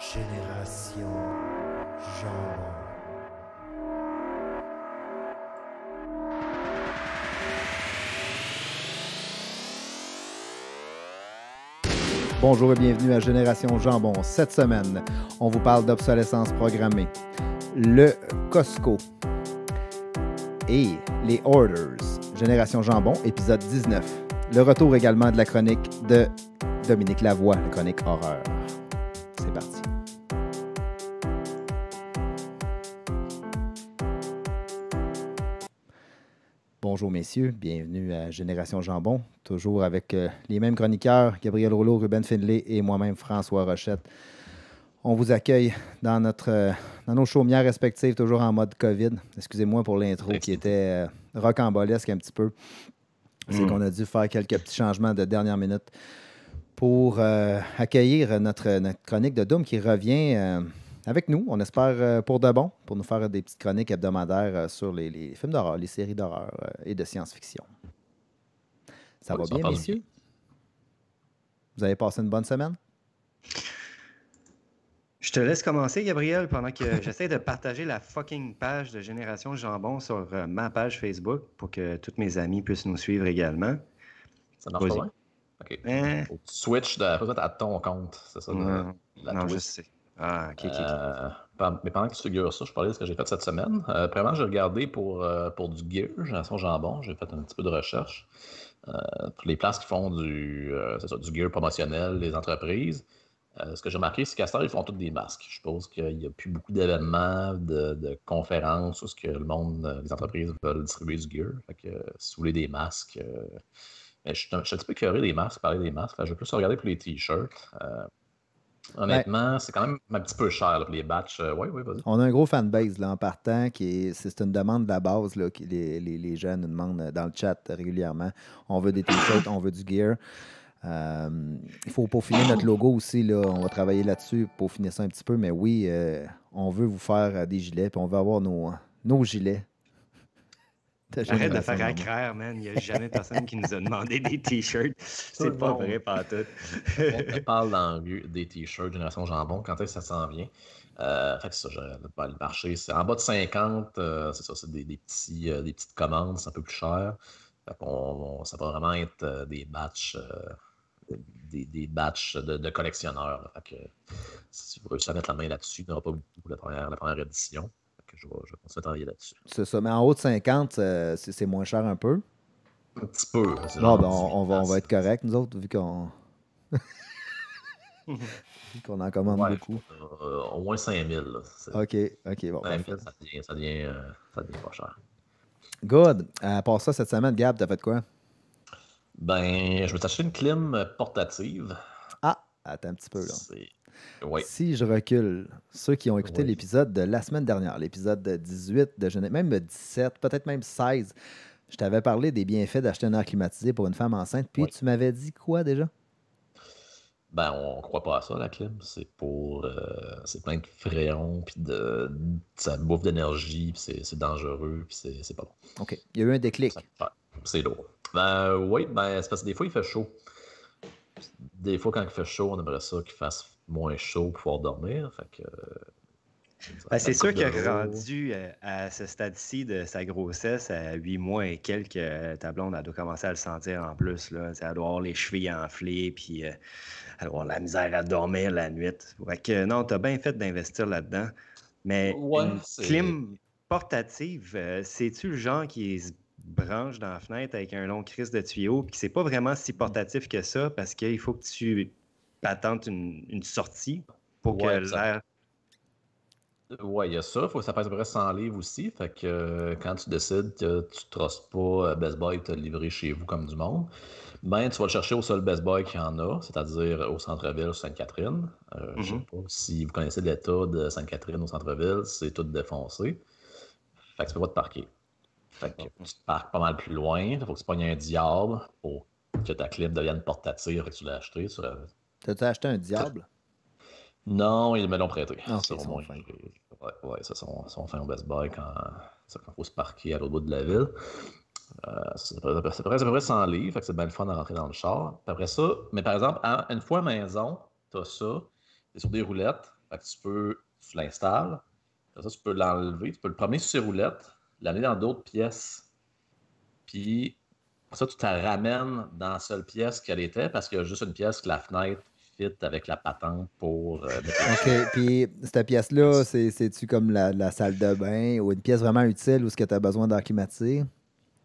Génération Jambon. Bonjour et bienvenue à Génération Jambon. Cette semaine, on vous parle d'obsolescence programmée, le Costco et les Orders. Génération Jambon, épisode 19. Le retour également de la chronique de Dominique Lavoie, la chronique horreur. Bonjour messieurs, bienvenue à Génération Jambon, toujours avec euh, les mêmes chroniqueurs, Gabriel Rouleau, Ruben Finlay et moi-même François Rochette. On vous accueille dans, notre, euh, dans nos chaumières respectives, toujours en mode COVID. Excusez-moi pour l'intro qui était euh, rocambolesque un petit peu. C'est mm. qu'on a dû faire quelques petits changements de dernière minute pour accueillir notre, notre chronique de Doom qui revient avec nous, on espère euh, pour de bon, pour nous faire des petites chroniques hebdomadaires euh, sur les, films d'horreur, les séries d'horreur euh, et de science-fiction. Ça va bien, messieurs? Vous avez passé une bonne semaine? Je te laisse commencer, Gabriel, pendant que j'essaie de partager la fucking page de Génération Jambon sur ma page Facebook pour que tous mes amis puissent nous suivre également. Ça marche bien? OK. Hein? Switch de, à ton compte, c'est ça? non, je sais. Ah, euh, mais pendant que tu figures ça, je parlais de ce que j'ai fait cette semaine. premièrement, euh, j'ai regardé pour, du euh, pour du gear, genre son jambon. J'ai fait un petit peu de recherche. pour les places qui font du, ça, du gear promotionnel, les entreprises. ce que j'ai remarqué, c'est qu'à ce ils font tous des masques. Je suppose qu'il n'y a plus beaucoup d'événements, de, conférences où ce que le monde, les entreprises veulent distribuer du gear. Fait que, si vous voulez des masques, mais je, suis un, petit peu des masques, parler des masques. je vais plus regarder pour les t-shirts. Honnêtement, c'est quand même un petit peu cher pour les batchs. oui, euh, oui, On a un gros fanbase là, en partant. qui C'est une demande de la base là, que les, les, gens nous demandent euh, dans le chat régulièrement. On veut des t-shirts, on veut du gear. Euh, il faut peaufiner notre logo aussi. Là. On va travailler là-dessus pour finir ça un petit peu. Mais oui, on veut vous faire des gilets. Puis on veut avoir nos, nos gilets J'arrête de faire accraire, man. Il n'y a jamais personne qui nous a demandé des t-shirts. C'est pas vrai, pas tout. On parle dans le lieu des t-shirts Génération Jambon. Quand est-ce que ça s'en vient? Euh, fait que ça, le marché, c'est en bas de 50, euh, c'est ça, c'est des, des, euh, des petites commandes, c'est un peu plus cher. ça va vraiment être euh, des batchs, des, batchs de, de collectionneurs. Fait si vous veux mettre la main là-dessus, il n'y aura pas beaucoup la première, la première édition je vais, je travailler là-dessus. C'est ça, mais en haut de 50, euh, c'est moins cher un peu. Un petit peu. Non, ben, on, va, être correct, nous autres, vu qu'on. qu'on en commande beaucoup. Euh, au moins 5000. OK, OK. Bon, 5000, ça devient, ça, devient, euh, ça devient pas cher. Good. À part ça, cette semaine, Gab, t'as fait quoi? Ben, je me suis acheté une clim portative. Ah, attends un petit peu. là. Si je recule, ceux qui ont écouté l'épisode de la semaine dernière, l'épisode 18 de Genève, même 17, peut-être même 16, je t'avais parlé des bienfaits d'acheter un air climatisé pour une femme enceinte, puis tu m'avais dit quoi déjà? Ben, on croit pas à ça, la clim. C'est pour. Euh, c'est plein de fréons puis ça bouffe d'énergie, puis c'est dangereux, puis c'est pas bon. OK. Il y a eu un déclic. C'est lourd. Ben, oui, ben, c'est parce que des fois, il fait chaud. Des fois, quand il fait chaud, on aimerait ça qu'il fasse moins chaud pour pouvoir dormir. Euh, ben, c'est sûr que rendu euh, à ce stade-ci de sa grossesse, à huit mois et quelques, euh, ta blonde, elle doit commencer à le sentir en plus. Là. Elle doit avoir les chevilles enflées, puis elle avoir la misère à dormir la nuit. Fait que, non, t'as bien fait d'investir là-dedans. Mais clim portative, c'est-tu le genre qui se branche dans la fenêtre avec un long crise de tuyau, puis c'est pas vraiment si mm. portatif que ça, parce qu'il faut que tu patente une, une sortie pour que l'air. Oui, il y a ça. Il Faut que ça passe à peu près 100 livres aussi. Fait que euh, quand tu décides que tu ne trustes pas euh, Best Buy et te le livrer chez vous comme du monde, ben tu vas le chercher au seul Best Buy qu'il y en a, c'est-à-dire au centre-ville, Sainte-Catherine. Euh, je ne sais mhm. pas si vous connaissez l'état de Sainte-Catherine au centre-ville, c'est tout défoncé. Fait que tu peux pas te parquer. Fait que tu te parques pas mal plus loin. Faut que tu pognes un diable pour que ta clip devienne portative et que tu l'as acheté tas acheté un diable? Non, ils me l'ont prêté. Ah, au moins, ouais, ouais, ça, sont, sont au Best Buy quand il faut se parquer à l'autre bout de la ville. c'est euh, à peu près 100 livres, c'est bien le fun de rentrer dans le char. après ça, mais par exemple, une fois à maison, tu as ça, c'est sur des roulettes, tu peux, l'installer ça, tu peux l'enlever, tu peux le promener sur ces roulettes, l'amener dans d'autres pièces. Puis ça, tu te ramènes dans la seule pièce qu'elle était parce qu'il y a juste une pièce que la fenêtre fit avec la patente pour. Euh, OK. Puis cette pièce-là, c'est-tu comme la, salle de bain ou une pièce vraiment utile où ce que tu as besoin d'acclimatiser?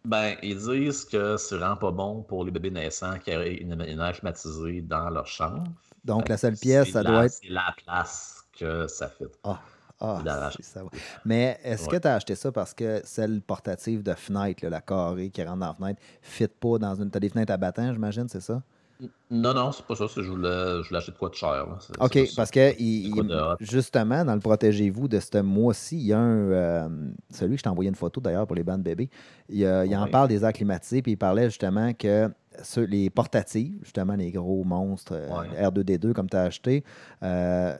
Ben, ils disent que c'est vraiment pas bon pour les bébés naissants qui auraient une, une dans leur chambre. Donc, la seule pièce, ça doit être. C'est la place que ça fit. Ah. Ah, ça. Mais est-ce que tu as acheté ça parce que celle portative de fenêtre, la carrée qui rentre dans la fenêtre, fit pas dans une. T'as des fenêtres à battant, j'imagine, c'est ça? Non, non, c'est pas ça. Je voulais, je quoi de cher. OK, parce que justement, dans le Protégez-vous de ce mois-ci, il y a un. Euh, celui que je t'ai envoyé une photo d'ailleurs pour les bandes bébés. Il, en parle des airs climatisés, puis il parlait justement que les portatives, justement les gros monstres euh, R2D2 comme tu as acheté, euh,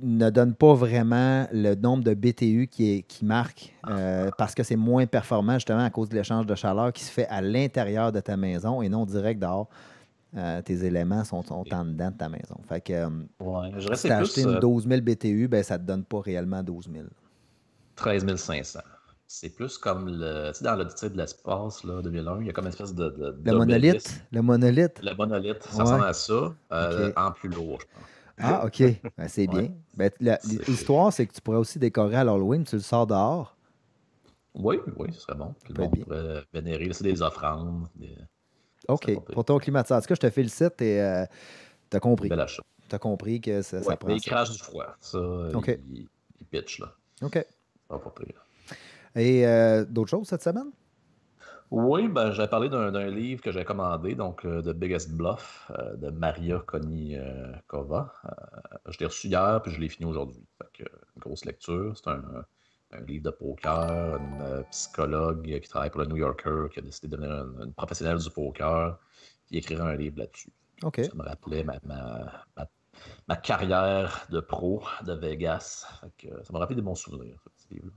ne donne pas vraiment le nombre de BTU qui, marque ah. euh, parce que c'est moins performant justement à cause de l'échange de chaleur qui se fait à l'intérieur de ta maison et non direct dehors. Euh, tes éléments sont, en dedans de ta maison. Fait que euh, si tu as acheté une 12 000 BTU, ben, ça ne te donne pas réellement 12 000. 13 500. C'est plus comme le. Tu dans l'auditif de l'espace, là, 2001, il y a comme une espèce de. le monolithe. Le monolithe. Le monolithe. Ça ressemble à ça, en plus lourd, je pense. Ah, OK. Ben, c'est bien. Ben, l'histoire, c'est que tu pourrais aussi décorer à l'Halloween, tu le sors dehors. Oui, oui, ce serait bon. Tout pourrait vénérer. C'est des offrandes. OK. Pour ton climatiseur. En tout cas, je te félicite et euh, t'as compris. T'as compris que ça, prend. il crache du froid. Ça, euh, il, pitch, là. OK. Ça va pas Et euh, d'autres choses cette semaine? Oui, ben, j'avais parlé d'un livre que j'ai commandé, donc euh, The Biggest Bluff euh, de Maria Konikova. Euh, je l'ai reçu hier, puis je l'ai fini aujourd'hui. Une grosse lecture. C'est un, livre de poker, une psychologue qui travaille pour le New Yorker, qui a décidé de devenir une, professionnelle du poker, qui écrira un livre là-dessus. Ok. Ça me rappelait ma, carrière de pro de Vegas. ça m'a rappelé des bons souvenirs, ce livre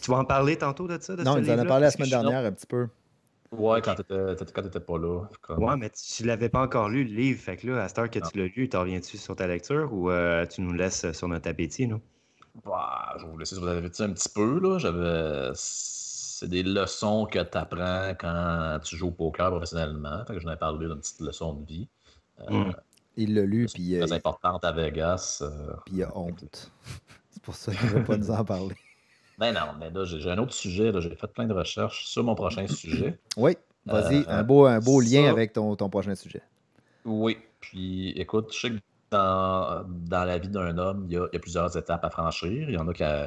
tu vas en parler tantôt de ça? non, on en a parlé la semaine dernière un petit peu. Ouais, quand t'étais pas là. Oui, Ouais, mais tu, ne l'avais pas encore lu, le livre. Fait que là, à cette heure que tu l'as lu, tu reviens-tu sur ta lecture ou euh, tu nous laisses sur notre appétit, non? Bah, je vais vous laisser sur votre appétit un petit peu, là. J'avais... C'est des leçons que tu apprends quand tu joues au poker professionnellement. Fait que j'en ai parlé d'une petite leçon de vie. Euh, mm. il l'a lu, puis... Euh, très importante à Vegas. Puis il a honte. C'est pour ça qu'il ne veut pas nous en parler. Ben non, mais là, j'ai un autre sujet. J'ai fait plein de recherches sur mon prochain sujet. Oui, vas-y, euh, un beau, un beau lien avec ton, prochain sujet. Oui, puis écoute, je sais que dans, la vie d'un homme, il y, a, plusieurs étapes à franchir. Il y en a qui, euh,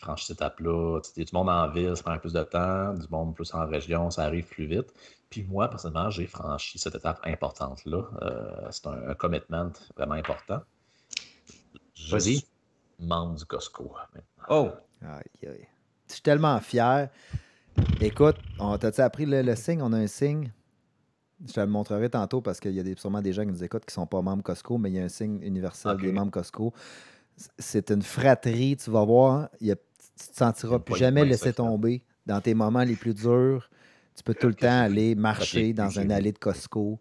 franchissent cette étape-là. du monde en ville, ça prend plus de temps. Du monde plus en région, ça arrive plus vite. Puis moi, personnellement, j'ai franchi cette étape importante-là. Euh, c'est un, commitment vraiment important. Vas-y. Membre du Costco. Maintenant. Oh! Je suis tellement fier. Écoute, on t'a-tu appris le, signe? On a un signe. Je te le montrerai tantôt parce qu'il y a des, sûrement des gens qui nous écoutent qui ne sont pas membres Costco, mais il y a un signe universel des membres Costco. C'est une fratrie, tu vas voir. tu ne te sentiras plus jamais laisser tomber. Dans tes moments les plus durs, tu peux tout le temps aller marcher dans un allée de Costco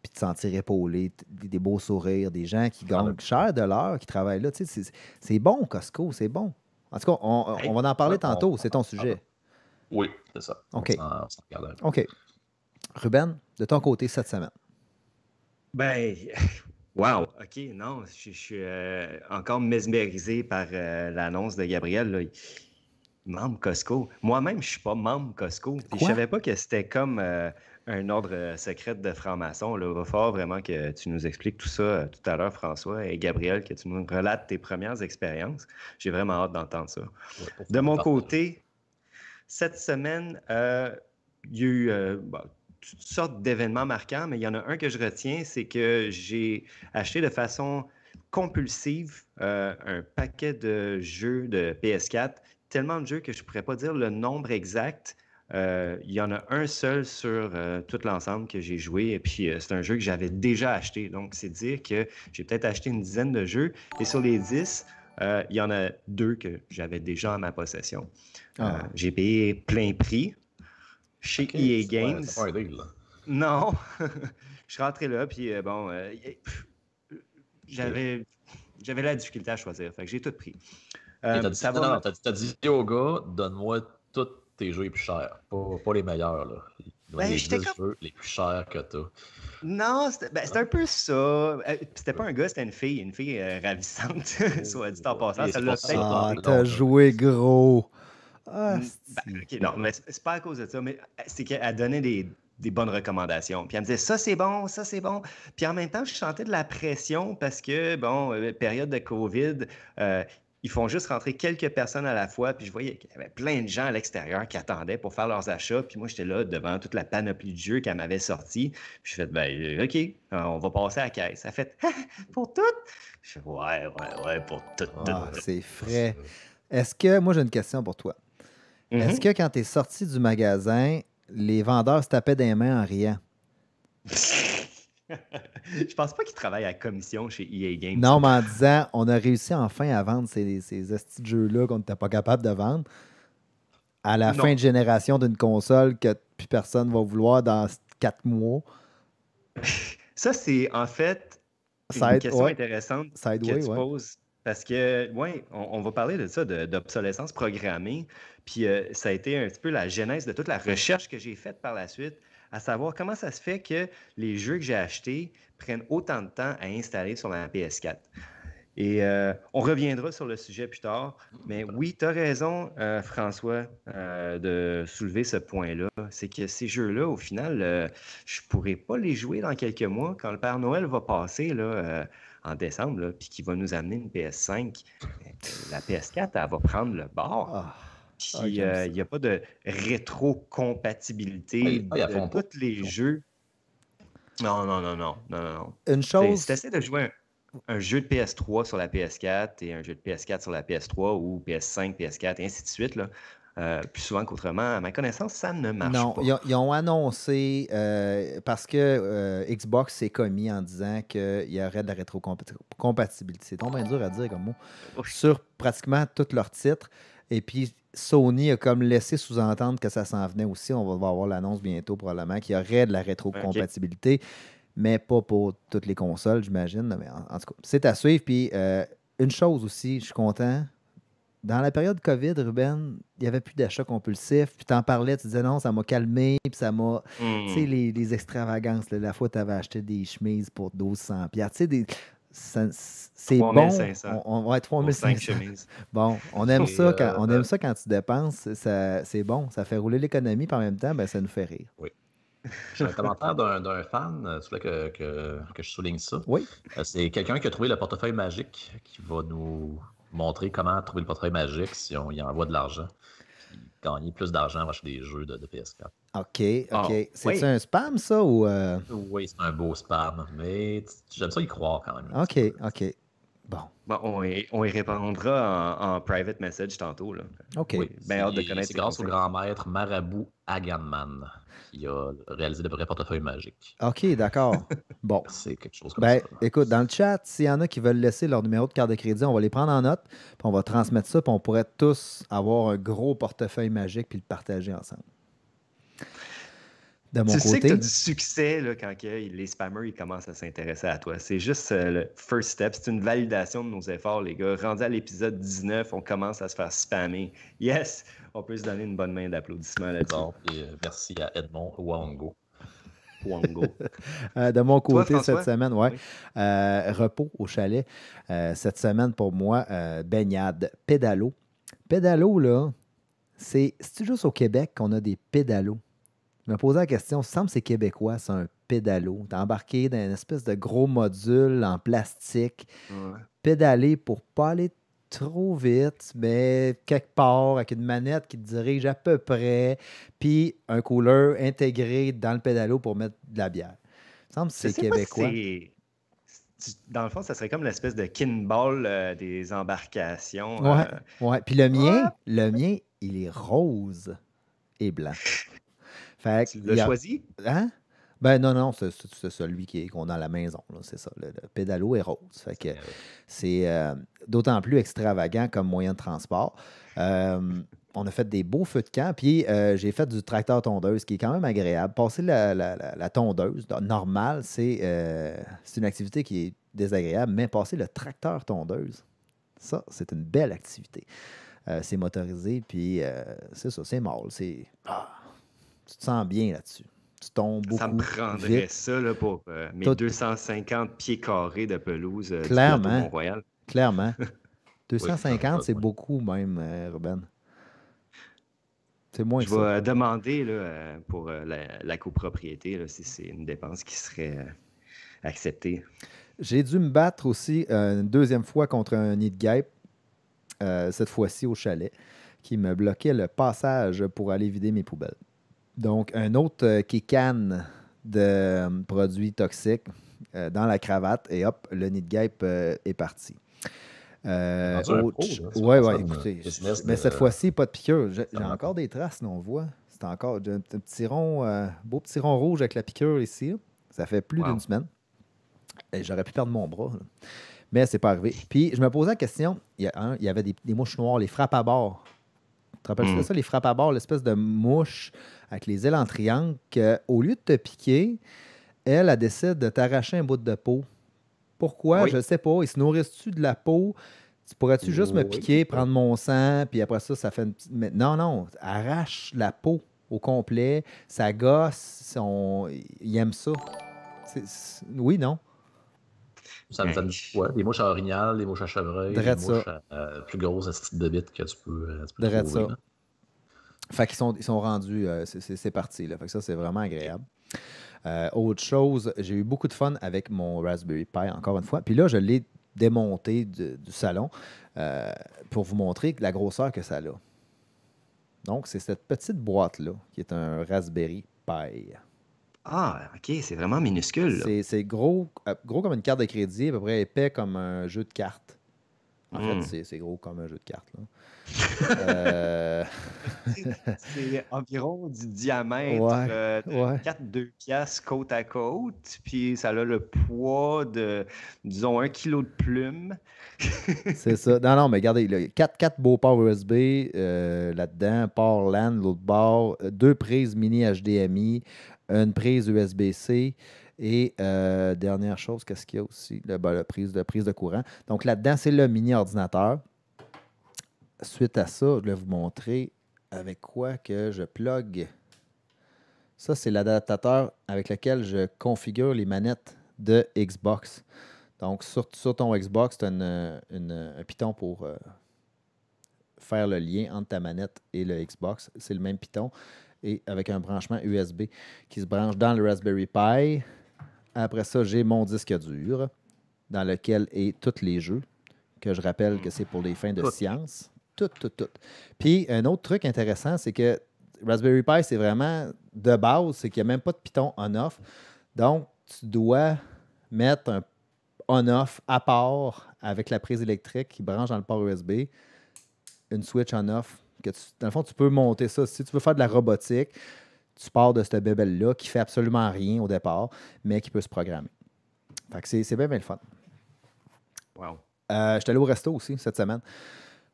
puis te sentir épaulé, des beaux sourires, des gens qui ah, gagnent cher de l'heure, qui travaillent là. c'est bon, Costco, c'est bon. En tout cas, on, va en parler tantôt. C'est ton sujet. Oui, c'est ça. OK. OK. Ruben, de ton côté, cette semaine. Ben, wow, OK, non, je, suis euh, encore mesmérisé par euh, l'annonce de Gabriel. Là. Membre Costco. Moi-même, je ne suis pas membre Costco. Je ne savais pas que c'était comme euh, un ordre euh, secret de franc-maçon. Il va falloir vraiment que tu nous expliques tout ça euh, tout à l'heure, François, et Gabriel, que tu nous relates tes premières expériences. J'ai vraiment hâte d'entendre ça. de mon côté, cette semaine, euh, il y a eu toutes sortes d'événements marquants, mais il y en a un que je retiens, c'est que j'ai acheté de façon compulsive un paquet de jeux de PS4, tellement de jeux que je ne pourrais pas dire le nombre exact, euh, il y en a un seul sur euh, tout l'ensemble que j'ai joué, et puis euh, c'est un jeu que j'avais déjà acheté. Donc, c'est dire que j'ai peut-être acheté une dizaine de jeux, et sur les dix, il y en a deux que j'avais déjà en ma possession. Ah. j'ai payé plein prix chez EA Games. Non, je suis rentré là, puis bon, j'avais j'avais la difficulté à choisir, fait que j'ai tout pris. T'as dit, dit, donne-moi tout tes jeux plus chers. Pas, les meilleurs, là. les, ben, les plus chers que toi. Non, ben, c'était un peu ça. Euh, c'était pas un gars, c'était une fille. Une fille euh, ravissante, oh, soit dit en passant. Ça Ah, t'as joué gros. Ah, mm, ben, non, mais c'est pas à cause de ça, mais euh, c'est qu'elle donnait des, des bonnes recommandations. Puis elle me disait ça c'est bon, ça c'est bon. Puis en même temps, je sentais de la pression parce que, bon, période de COVID, euh, ils font juste rentrer quelques personnes à la fois, puis je voyais qu'il y avait plein de gens à l'extérieur qui attendaient pour faire leurs achats, puis moi, j'étais là devant toute la panoplie de jeux qu'elle m'avait sorti, puis je fais ben, euh, OK, euh, on va passer à la caisse. Elle fait pour toutes? Je fais ouais, ouais, ouais, pour ah, toutes. C'est frais. Est-ce que, moi, j'ai une question pour toi. Mm-hmm. Est-ce que quand tu es sorti du magasin, les vendeurs se tapaient des mains en riant? je pense pas qu'il travaille à commission chez EA Games. Non, mais en disant, on a réussi enfin à vendre ces, ces jeux-là qu'on n'était pas capable de vendre à la fin de génération d'une console que plus personne va vouloir dans quatre mois. Ça, c'est en fait une question intéressante que tu Parce que, oui, on, va parler de ça, d'obsolescence programmée. Puis euh, ça a été un petit peu la genèse de toute la recherche que j'ai faite par la suite à savoir comment ça se fait que les jeux que j'ai achetés prennent autant de temps à installer sur ma PS4. Et euh, on reviendra sur le sujet plus tard. Mais oui, tu as raison, euh, François, euh, de soulever ce point-là. C'est que ces jeux-là, au final, je ne pourrai pas les jouer dans quelques mois quand le Père Noël va passer là, en décembre, puis qu'il va nous amener une PS5. La PS4, elle va prendre le bord. Ah. Ah, euh, il n'y a pas de rétrocompatibilité compatibilité ah, de tous les jeux. Non, non, non, non, non, Une chose. tu essaies de jouer un, jeu de PS3 sur la PS4 et un jeu de PS4 sur la PS3 ou PS5, PS4 et ainsi de suite. Là. Euh, plus souvent qu'autrement. À ma connaissance, ça ne marche pas. Non, ils, ont annoncé, euh, parce que Xbox s'est commis en disant qu'il y aurait de la rétrocompatibilité. C'est tombé dur à dire comme mot. Sur pratiquement tous leurs titres. Et puis, Sony a comme laissé sous-entendre que ça s'en venait aussi. On va avoir l'annonce bientôt, probablement, qu'il y aurait de la rétrocompatibilité, mais pas pour toutes les consoles, j'imagine. Mais en, tout cas, c'est à suivre. Puis, euh, une chose aussi, je suis content. Dans la période COVID, Ruben, il n'y avait plus d'achats compulsifs. Puis tu en parlais, tu disais non, ça m'a calmé, puis ça m'a. Hmm. Tu sais, les, extravagances. la fois, tu avais acheté des chemises pour 1200$. Puis, tu sais, des c'est bon. On, va être 3500. Bon, on aime, ça quand, euh, on aime euh, ça quand tu dépenses. C'est bon. Ça fait rouler l'économie, par en même temps, ben, ça nous fait rire. Oui. J'ai un commentaire d'un fan, c'est euh, que, que, je souligne ça. Oui. C'est quelqu'un qui a trouvé le portefeuille magique qui va nous montrer comment trouver le portefeuille magique si on y envoie de l'argent gagner plus d'argent en acheter des jeux de, de PS4. OK, OK. Ah, c'est tu un spam, ça, ou... Euh? Oui, c'est un beau spam, mais j'aime ça y croire quand même. OK, OK. Bon. on, y, répondra en, private message tantôt. OK. Oui, ben, de connaître. C'est grâce au grand maître Marabou Haganman. qui a réalisé le vrai portefeuille magique. OK, d'accord. bon. C'est quelque chose comme ben, hein. Écoute, dans le chat, s'il y en a qui veulent laisser leur numéro de carte de crédit, on va les prendre en note, puis on va transmettre ça, puis on pourrait tous avoir un gros portefeuille magique puis le partager ensemble tu sais que du succès quand les spammers commencent à s'intéresser à toi. C'est juste euh, le first step. C'est une validation de nos efforts, les gars. Rendu à l'épisode 19, on commence à se faire spammer. Yes! On peut se donner une bonne main d'applaudissement. là-dessus. Et euh, merci à Edmond Wango. Wango. Euh, de mon côté, cette semaine, Oui. repos au chalet. cette semaine, pour moi, baignade, pédalo. Pédalo, là, c'est juste au Québec qu'on a des pédalos. Je me posais la question, ça semble que c'est québécois, c'est un pédalo. T'es embarqué dans une espèce de gros module en plastique, pédalé pour pas aller trop vite, mais quelque part, avec une manette qui te dirige à peu près, puis un couleur intégré dans le pédalo pour mettre de la bière. semble c'est québécois. dans le fond, ça serait comme l'espèce de kinball euh, des embarcations. Oui, euh. Ouais, Puis le mien, le mien, il est rose et blanc. Fait tu choisi? Hein? Ben non, non, c'est celui qu'on a à la maison, c'est ça. Le, pédalo est rose. Fait que c'est euh, d'autant plus extravagant comme moyen de transport. Euh, on a fait des beaux feux de camp, puis euh, j'ai fait du tracteur tondeuse, qui est quand même agréable. Passer la, tondeuse, normal, c'est une activité qui est désagréable, mais passer le tracteur tondeuse, ça, c'est une belle activité. c'est motorisé, puis c'est ça, c'est mal c'est... Ah, tu te sens bien là-dessus. Tu tombes beaucoup. Ça me prendrait ça pour euh, mes 250 pieds carrés de pelouse euh, Clairement. Mont-Royal. Clairement. 250, c'est beaucoup même, euh, Ruben. C'est moins Je vais demander là, pour la, copropriété si c'est une dépense qui serait acceptée. J'ai dû me battre aussi une deuxième fois contre un nid de guêpe, cette fois-ci au chalet, qui me bloquait le passage pour aller vider mes poubelles. Donc, un autre qui euh, canne de euh, produits toxiques euh, dans la cravate et hop, le nid de guêpe est parti. Euh, oui, ouais, écoutez. mais cette fois-ci, pas de piqûre. J'ai encore des traces, non, on voit. C'est encore un, petit rond, beau petit rond rouge avec la piqûre ici. Ça fait plus d'une semaine. j'aurais pu perdre mon bras. Mais c'est pas arrivé. Puis je me posais la question, il y, avait des, mouches noires, les frappes à bord. Tu te rappelles hmm. ça, les frappes à bord, l'espèce de mouche avec les ailes en triangle, qu'au lieu de te piquer, elle, elle décide de t'arracher un bout de peau. Pourquoi? Je ne sais pas. Et se nourrissent-tu de la peau? pourrais-tu juste me piquer, prendre mon sang, puis après ça, ça fait une petite... non, non, arrache la peau au complet. Ça gosse, il aime ça. Oui, non? Ça me fait du Des mouches à orignal, des mouches à chevreuil, des mouches à, euh, plus grosses à ce type de bite que tu peux, euh, tu trouver, fait qu'ils sont, ils sont rendus, euh, c'est parti. Là. Fait que ça, c'est vraiment agréable. Euh, autre chose, j'ai eu beaucoup de fun avec mon Raspberry Pi, encore une fois. Puis là, je l'ai démonté du salon euh, pour vous montrer la grosseur que ça a. Donc, c'est cette petite boîte-là qui est un Raspberry Pi. Ah, OK, c'est vraiment minuscule. C'est gros, gros comme une carte de crédit, à peu près épais comme un jeu de cartes. En fait, hmm. c'est gros comme un jeu de cartes. euh... c'est environ du diamètre 4-2 euh, piastres côte à côte, puis ça a le poids de, disons, un kilo de plumes. c'est ça. Non, non, mais regardez, il y 4, 4 beaux ports USB euh, là-dedans, port LAN, l'autre bord, deux prises mini HDMI, une prise USB-C. Et euh, dernière chose, qu'est-ce qu'il y a aussi? Le, ben, la, prise de, prise de courant. Donc là-dedans, c'est le mini-ordinateur. Suite à ça, je vais vous montrer avec quoi que je plug. Ça, c'est l'adaptateur avec lequel je configure les manettes de Xbox. Donc, sur, ton Xbox, tu as un Python pour euh, faire le lien entre ta manette et le Xbox. C'est le même Python et avec un branchement USB qui se branche dans le Raspberry Pi. Après ça, j'ai mon disque dur dans lequel est tous les jeux, que je rappelle que c'est pour des fins de science. Tout, tout, tout. Puis un autre truc intéressant, c'est que Raspberry Pi, c'est vraiment de base, c'est qu'il n'y a même pas de Python on-off. Donc, tu dois mettre un on-off à part avec la prise électrique qui branche dans le port USB, une switch on-off. Dans le fond, tu peux monter ça. Si tu veux faire de la robotique, tu pars de cette bébelle-là qui fait absolument rien au départ, mais qui peut se programmer. Fait que c'est bien, bien le fun. Wow. Euh, allé au resto aussi cette semaine.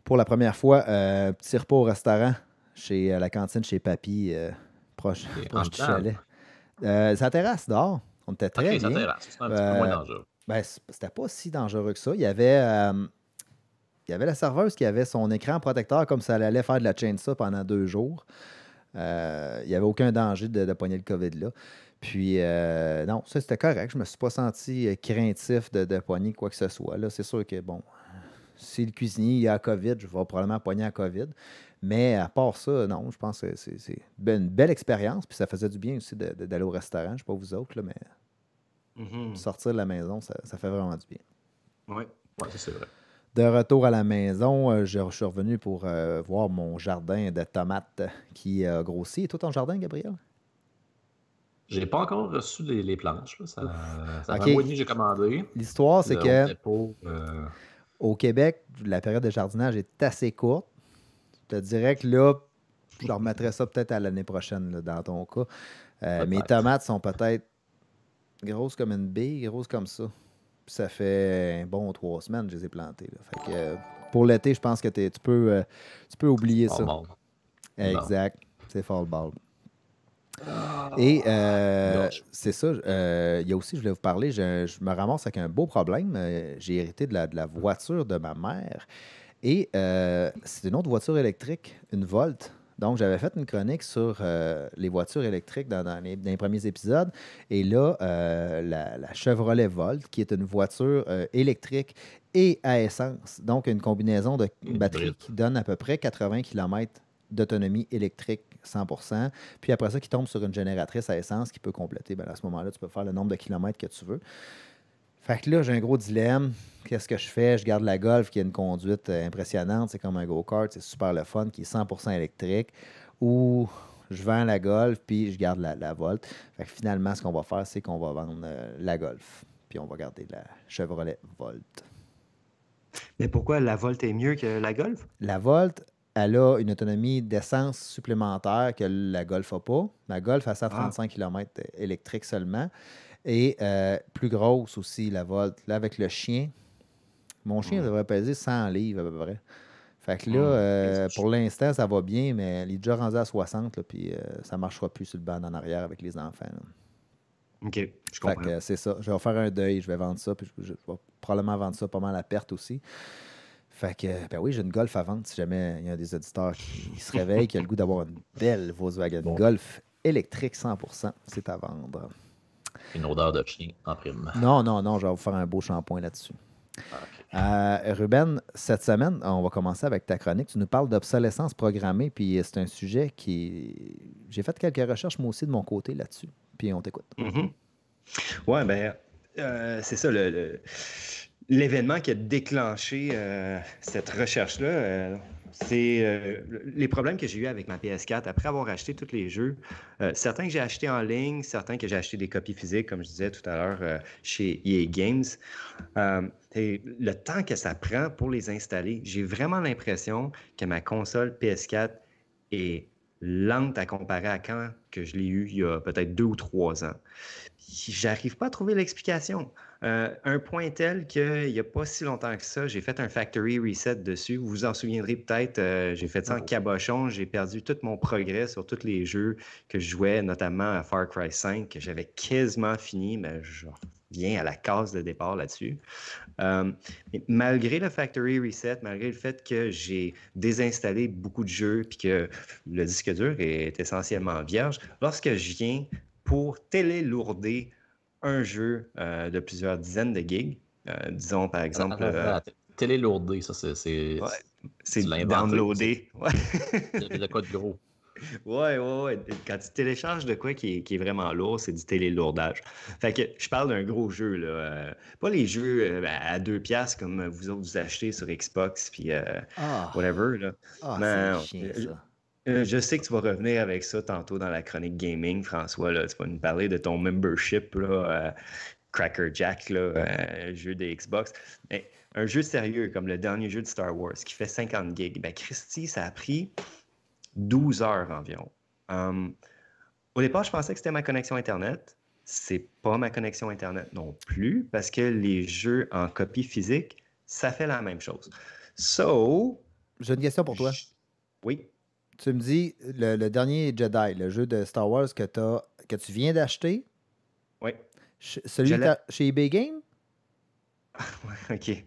Pour la première fois, euh, petit repas au restaurant, chez euh, la cantine chez Papy, euh, proche, proche du chalet. ça terrasse dehors. On était très bien. ça terrasse, c'était un petit peu moins dangereux. Ben, c'était pas si dangereux que ça. Il y avait il y avait la serveuse qui avait son écran protecteur comme ça elle allait faire de la chainsaw pendant deux jours. Euh, il n'y avait aucun danger de, de le COVID là. Puis, euh, non, ça, c'était correct. Je ne me suis pas senti euh, craintif de, de quoi que ce soit. Là, c'est sûr que, bon, si le cuisinier il a COVID, je vais probablement poigner à COVID. Mais à part ça, non, je pense que c'est, ben, une belle expérience. Puis ça faisait du bien aussi d'aller au restaurant. Je ne sais pas vous autres, là, mais mm-hmm. sortir de la maison, ça, fait vraiment du bien. Oui, c'est vrai. De retour à la maison, euh, je, suis revenu pour euh, voir mon jardin de tomates qui a euh, grossi. Et toi, ton jardin, Gabriel? J'ai pas encore reçu les, les planches. Là. Ça, ah. j'ai commandé. L'histoire, c'est que au Québec, la période de jardinage est assez courte. Je te dirais que là, je leur ça peut-être à l'année prochaine, dans ton cas. mes tomates sont peut-être grosses comme une bille, grosses comme ça ça fait un bon trois semaines que je les ai plantés. Euh, pour l'été, je pense que tu peux, euh, tu peux oublier ça. Exact. C'est fall ah. Et euh, c'est ça. il y a aussi, je voulais vous parler, je, me ramasse avec un beau problème. J'ai hérité de la, de la, voiture de ma mère. Et c'est une autre voiture électrique, une Volt. Donc, j'avais fait une chronique sur euh, les voitures électriques dans, les, premiers épisodes. Et là, euh, la, Chevrolet Volt, qui est une voiture euh, électrique et à essence, donc une combinaison de batteries qui donne à peu près 80 km d'autonomie électrique 100 Puis après ça, qui tombe sur une génératrice à essence qui peut compléter. Ben, à ce moment-là, tu peux faire le nombre de kilomètres que tu veux. Fait que là, j'ai un gros dilemme. Qu'est-ce que je fais? Je garde la Golf qui a une conduite euh, impressionnante. C'est comme un go-kart, c'est super le fun, qui est 100% électrique. Ou je vends la Golf, puis je garde la, Volt. Fait que finalement, ce qu'on va faire, c'est qu'on va vendre euh, la Golf. Puis on va garder la Chevrolet Volt. Mais pourquoi la Volt est mieux que la Golf? La Volt, elle a une autonomie d'essence supplémentaire que la Golf n'a pas. La Golf a 135 ah. km euh, électrique seulement. Et euh, plus grosse aussi, la Volt. Là, avec le chien, mon chien devrait peser 100 livres à peu près. Fait que là, euh, pour l'instant, ça va bien, mais il est déjà rendu à 60, puis euh, ça ne marchera plus sur le banc en arrière avec les enfants. OK, je comprends. c'est ça. Je vais faire un deuil, je vais vendre ça, puis je, vais probablement vendre ça pas mal à perte aussi. Fait que, ben oui, j'ai une Golf à vendre si jamais il y a des auditeurs qui, se réveillent, qui ont le goût d'avoir une belle Volkswagen Golf électrique 100%. C'est à vendre. Une odeur de chien en prime. Non, non, non, je vais vous faire un beau shampoing là-dessus. Ah, euh, Ruben, cette semaine, on va commencer avec ta chronique. Tu nous parles d'obsolescence programmée, puis c'est un sujet qui. J'ai fait quelques recherches, moi aussi, de mon côté là-dessus. Puis on t'écoute. Mm-hmm. Oui, ben, euh, c'est ça. le... l'événement qui a déclenché euh, cette recherche-là, c'est euh, les problèmes que j'ai eu avec ma PS4 après avoir acheté tous les jeux. Euh, certains que j'ai achetés en ligne, certains que j'ai acheté des copies physiques, comme je disais tout à l'heure euh, chez EA Games. et le temps que ça prend pour les installer, j'ai vraiment l'impression que ma console PS4 est lente à comparer à quand que je l'ai eu il y a peut-être deux ou trois ans. J'arrive pas à trouver l'explication. Euh, un point tel qu'il n'y a pas si longtemps que ça, j'ai fait un factory reset dessus. Vous vous en souviendrez peut-être, euh, j'ai fait ça en ah cabochon. J'ai perdu tout mon progrès sur tous les jeux que je jouais, notamment à Far Cry 5, que j'avais quasiment fini, mais je reviens à la case de départ là-dessus. Euh, malgré le factory reset, malgré le fait que j'ai désinstallé beaucoup de jeux et que le disque dur est essentiellement vierge, lorsque je viens pour télélourder un jeu euh, de plusieurs dizaines de gigs. Euh, disons, par exemple. Euh, télélourder, ça, c'est. C'est, ouais, c'est downloader. Ouais. c'est gros. Ouais, ouais, ouais. Quand tu télécharges de quoi qui est, qui est vraiment lourd, c'est du télélourdage. Fait que je parle d'un gros jeu, là. pas les jeux à deux piastres comme vous autres vous achetez sur Xbox puis ah. whatever, là. Ah, c'est ça. Euh, je sais que tu vas revenir avec ça tantôt dans la chronique gaming, François. Tu vas nous parler de ton membership, là, euh, Cracker Jack, là, euh, jeu des Xbox. Mais un jeu sérieux comme le dernier jeu de Star Wars qui fait 50 gigs, ben Christy, ça a pris 12 heures environ. Hum, au départ, je pensais que c'était ma connexion Internet. C'est pas ma connexion Internet non plus, parce que les jeux en copie physique, ça fait la même chose. So. J'ai une question pour toi. Oui tu me dis le, dernier Jedi, le jeu de Star Wars que, tu viens d'acheter. Oui. celui chez eBay Game? OK.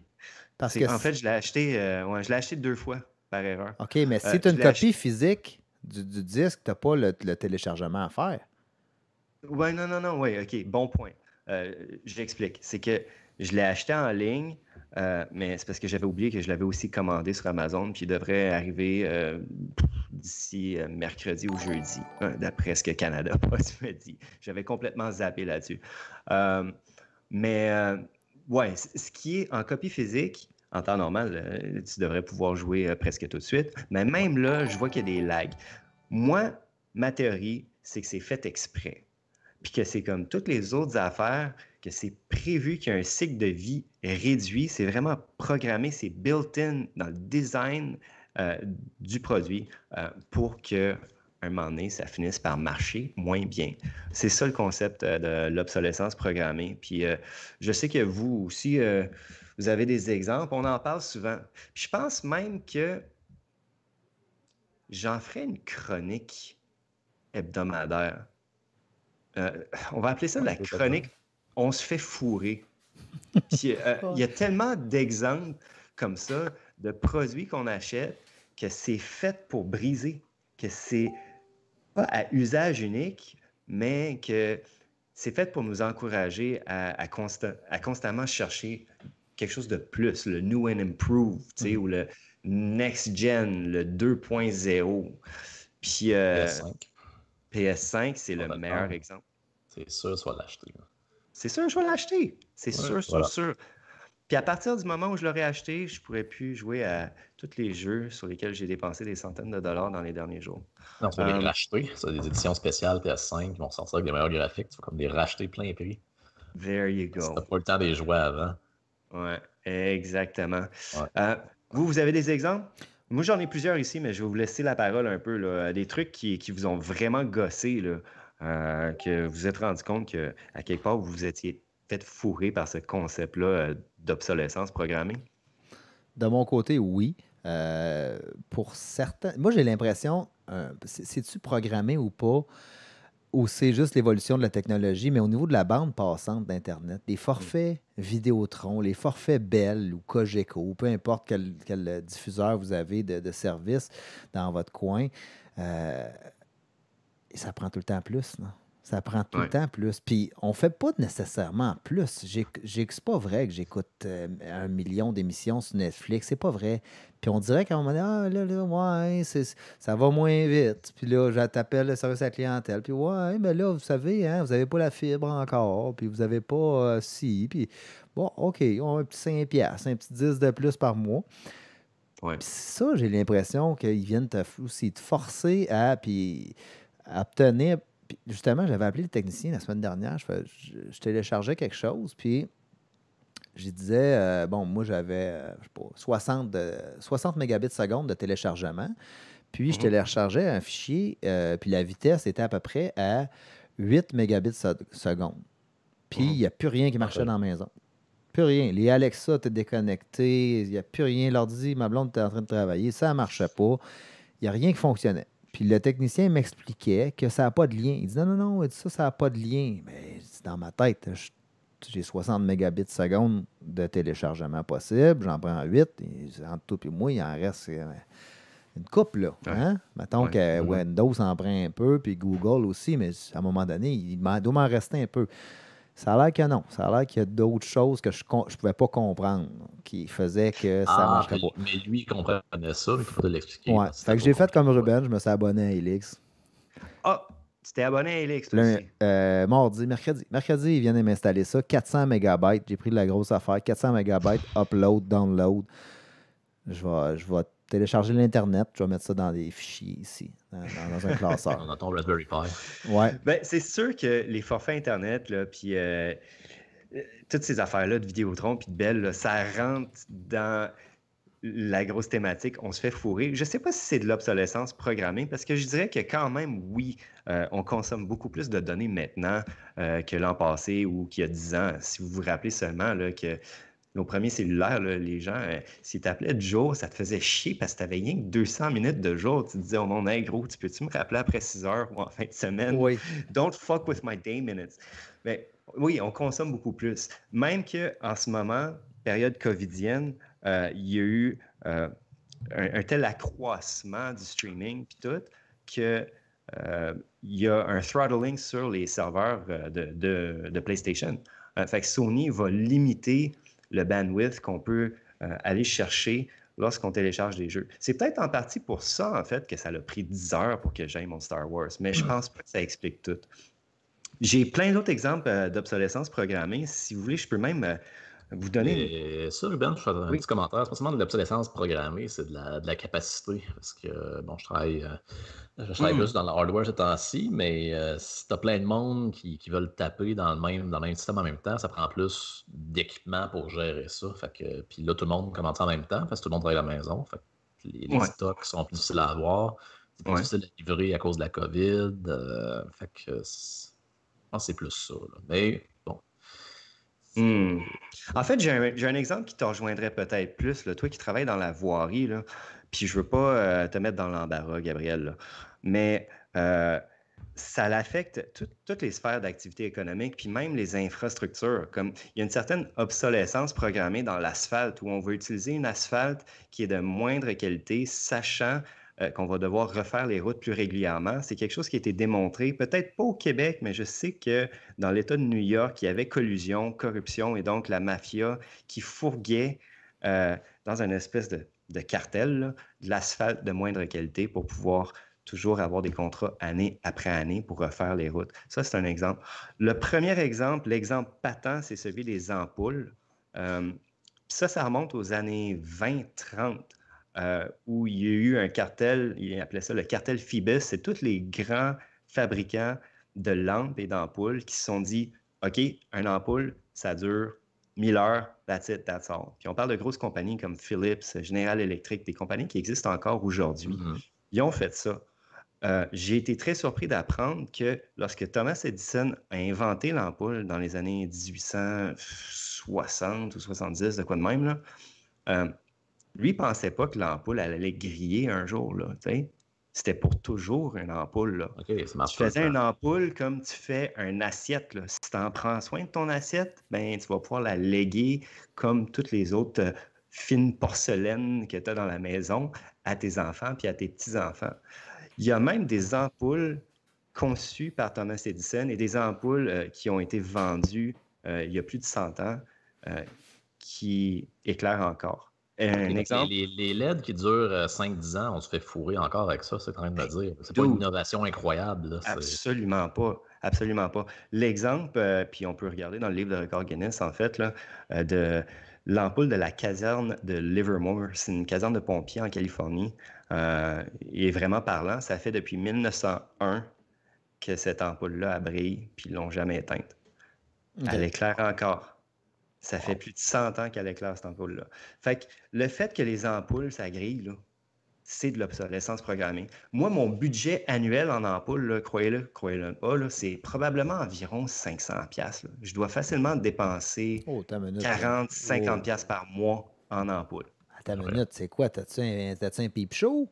Parce que en fait, je l'ai acheté, euh, je l'ai acheté deux fois par erreur. OK, mais c'est euh, une copie physique du, disque, tu n'as pas le, téléchargement à faire. Oui, non, non, non, oui, OK, bon point. Euh, je l'explique. C'est que je l'ai acheté en ligne euh, mais c'est parce que j'avais oublié que je l'avais aussi commandé sur Amazon, puis devrait arriver euh, d'ici euh, mercredi ou jeudi, hein, d'après ce que Canada Post me dit. J'avais complètement zappé là-dessus. mais ouais, ce qui est en copie physique, en temps normal, tu devrais pouvoir jouer presque tout de suite. Mais même là, je vois qu'il y a des lags. Moi, ma théorie, c'est que c'est fait exprès. Puis que c'est comme toutes les autres affaires, que c'est prévu qu'il y a un cycle de vie réduit. C'est vraiment programmé, c'est built-in dans le design euh, du produit euh, pour que un moment donné, ça finisse par marcher moins bien. C'est ça le concept euh, de l'obsolescence programmée. Puis je sais que vous aussi, vous avez des exemples, on en parle souvent. je pense même que j'en ferai une chronique hebdomadaire. on va appeler ça la chronique on se fait fourrer. Euh, il y a tellement d'exemples comme ça de produits qu'on achète que c'est fait pour briser, que c'est pas à usage unique, mais que c'est fait pour nous encourager à, constamment chercher quelque chose de plus, le new and improved, mm. ou le next gen, le 2.0. Puis PS5, euh, PS5 c'est le meilleur exemple. C'est sûr, soit l'acheter c'est sûr, je vais l'acheter. C'est sûr, sûr, sûr. Puis à partir du moment où je l'aurais acheté, je pourrais plus jouer à tous les jeux sur lesquels j'ai dépensé des centaines de dollars dans les derniers jours. Non, tu vas euh, les Ça, des éditions spéciales PS5 qui vont sortir avec des meilleurs graphiques. Tu vas comme les racheter plein prix. There you go. n'as pas le temps des jouer avant. Ouais, exactement. Euh, vous, vous avez des exemples? Moi, j'en ai plusieurs ici, mais je vais vous laisser la parole un peu. Des trucs qui, qui vous ont vraiment gossé. Là. Euh, que vous vous êtes rendu compte que à quelque part, vous vous étiez fait fourrer par ce concept-là euh, d'obsolescence programmée? De mon côté, oui. Euh, pour certains, moi j'ai l'impression, c'est-tu programmé ou pas? ou c'est juste l'évolution de la technologie, mais au niveau de la bande passante d'Internet, les forfaits Vidéotron, les forfaits Bell ou Cogeco, peu importe quel, diffuseur vous avez de, service dans votre coin, et ça prend tout le temps plus, Ça prend tout le temps plus. Puis on fait pas nécessairement plus. C'est pas vrai que j'écoute euh, un million d'émissions sur Netflix. C'est pas vrai. Puis on dirait qu'à un moment donné, ah, là, là, ça va moins vite. Puis là, j'appelle le service à la clientèle. Puis ouais, mais là, vous savez, hein, vous n'avez pas la fibre encore. Puis vous n'avez pas euh, si. Puis bon, OK, on a un petit 5 un petit 10 de plus par mois. Ouais. Puis ça, j'ai l'impression qu'ils viennent te, aussi te forcer à. Puis obtenir justement, j'avais appelé le technicien la semaine dernière. Je, téléchargeais quelque chose, puis je disais, euh, bon, moi, j'avais 60, euh, de, 60 mégabits seconde de téléchargement. Puis, je mhm. téléchargeais un fichier, euh, puis la vitesse était à peu près à 8 mégabits seconde. Puis, mhm. il n'y a plus rien qui marchait dans la maison. Plus rien. Les Alexa étaient déconnectés. Il n'y a plus rien. L'ordi, ma blonde était en train de travailler. Ça ne marchait pas. Il n'y a rien qui fonctionnait. Puis le technicien m'expliquait que ça n'a pas de lien. Il dit non, non, non, ça, ça n'a pas de lien. Mais dans ma tête, j'ai 60 mégabits seconde de téléchargement possible, j'en prends 8, entre tout puis moi, il en reste euh, une coupe, là. Hein? Mettons que Windows en prend un peu, puis Google aussi, mais à un moment donné, il doit m'en rester un peu. Ça a l'air que non. Ça a l'air qu'il y a d'autres choses que je ne pouvais pas comprendre qui faisaient que ça ah, marchait pas. Mais lui, il comprenait ça, il faut l'expliquer. Ouais. Fait que j'ai fait comme Ruben, je me suis abonné à Helix. Ah, tu t'es abonné à Helix, toi aussi. Euh, mardi, mercredi. Mercredi, ils viennent m'installer ça. 400 MB. J'ai pris de la grosse affaire. 400 MB, upload, download. Je vais, je vais télécharger l'Internet, je vais mettre ça dans des fichiers ici, dans, un classeur. dans ton Raspberry Pi. Ouais. Ben, c'est sûr que les forfaits Internet, là, puis euh, toutes ces affaires-là de Vidéotron puis de Bell, ça rentre dans la grosse thématique, on se fait fourrer. Je ne sais pas si c'est de l'obsolescence programmée, parce que je dirais que quand même, oui, euh, on consomme beaucoup plus de données maintenant euh, que l'an passé ou qu'il y a 10 ans. Si vous vous rappelez seulement là, que nos premiers cellulaires, les gens, euh, s'ils t'appelaient Joe, ça te faisait chier parce que tu rien que 200 minutes de jour. Tu te disais, oh mon hey, gros, tu peux-tu me rappeler après 6 heures ou en fin de semaine? Don't fuck with my day minutes. Mais oui, on consomme beaucoup plus. Même qu'en ce moment, période covidienne, euh, il y a eu euh, un, tel accroissement du streaming puis tout que il y a un throttling sur les serveurs de, de, PlayStation. fait Sony va limiter le bandwidth qu'on peut euh, aller chercher lorsqu'on télécharge des jeux. C'est peut-être en partie pour ça, en fait, que ça a pris 10 heures pour que j'aille mon Star Wars, mais je pense pas que ça explique tout. J'ai plein d'autres exemples euh, d'obsolescence programmée. Si vous voulez, je peux même euh, vous donnez. sur Ruben, je fais un petit commentaire. C'est pas seulement de l'obsolescence programmée, c'est de la, capacité. Parce que, bon, je travaille, euh, je travaille hmm. plus dans le hardware ces temps-ci, mais euh, si t'as plein de monde qui, qui, veulent taper dans le, même, dans le système en même temps, ça prend plus d'équipement pour gérer ça. Fait puis là, tout le monde commence en même temps parce que tout le monde travaille à la maison. Fait les, stocks sont plus difficiles à avoir. C'est plus difficile à livrer à cause de la COVID. Euh, fait que, je pense que c'est plus ça. Mais Hmm. En fait, j'ai un, exemple qui te rejoindrait peut-être plus. Toi qui travailles dans la voirie, puis je veux pas euh, te mettre dans l'embarras, Gabriel, mais euh, ça l'affecte toutes les sphères d'activité économique, puis même les infrastructures. Comme il y a une certaine obsolescence programmée dans l'asphalte où on veut utiliser une asphalte qui est de moindre qualité, sachant euh, qu'on va devoir refaire les routes plus régulièrement. C'est quelque chose qui a été démontré, peut-être pas au Québec, mais je sais que dans l'État de New York, il y avait collusion, corruption et donc la mafia qui fourguait euh, dans une espèce de, cartel de l'asphalte de moindre qualité pour pouvoir toujours avoir des contrats année après année pour refaire les routes. Ça, c'est un exemple. Le premier exemple, l'exemple patent, c'est celui des ampoules. Euh, ça, ça remonte aux années 20-30. Euh, où il y a eu un cartel, il appelait ça le cartel Phoebus, c'est tous les grands fabricants de lampes et d'ampoules qui se sont dit OK, une ampoule, ça dure 1000 heures, that's it, that's all. Puis on parle de grosses compagnies comme Philips, General Electric, des compagnies qui existent encore aujourd'hui. Mm-hmm. Ils ont fait ça. Euh, j'ai été très surpris d'apprendre que lorsque Thomas Edison a inventé l'ampoule dans les années 1860 ou 70, de quoi de même, là, euh, lui, il pensait pas que l'ampoule allait griller un jour, C'était pour toujours une ampoule, là. tu faisais une ampoule comme tu fais une assiette, Si tu en prends soin de ton assiette, ben, tu vas pouvoir la léguer comme toutes les autres euh, fines porcelaines que tu as dans la maison à tes enfants puis à tes petits-enfants. Il y a même des ampoules conçues par Thomas Edison et des ampoules euh, qui ont été vendues euh, il y a plus de 100 ans qui éclairent encore. Euh, les, LED e qui durent 5-10 euh, ans, on se fait fourrer encore avec ça, c'est quand même de ben, dire. C'est pas une innovation incroyable. absolument pas. Absolument pas. L'exemple, euh, puis on peut regarder dans le livre de record Guinness, en fait, là, de l'ampoule de la caserne de Livermore. C'est une caserne de pompiers en Californie. il est vraiment parlant. Ça fait depuis 1901 que cette ampoule-là a brillé, puis ils l'ont jamais éteinte. Elle éclaire encore. Ça fait plus de 100 ans qu'elle éclaire, cette ampoule-là. Fait que le fait que les ampoules, ça grille, c'est de l'obsolescence programmée. Moi, mon budget annuel en ampoule, croyez-le, croyez-le pas, c'est probablement environ 500$. Je dois facilement dépenser 40-50$ par mois en ampoule. Attends ah, une minute, c'est quoi? T'as-tu un, tu un pipe chaud?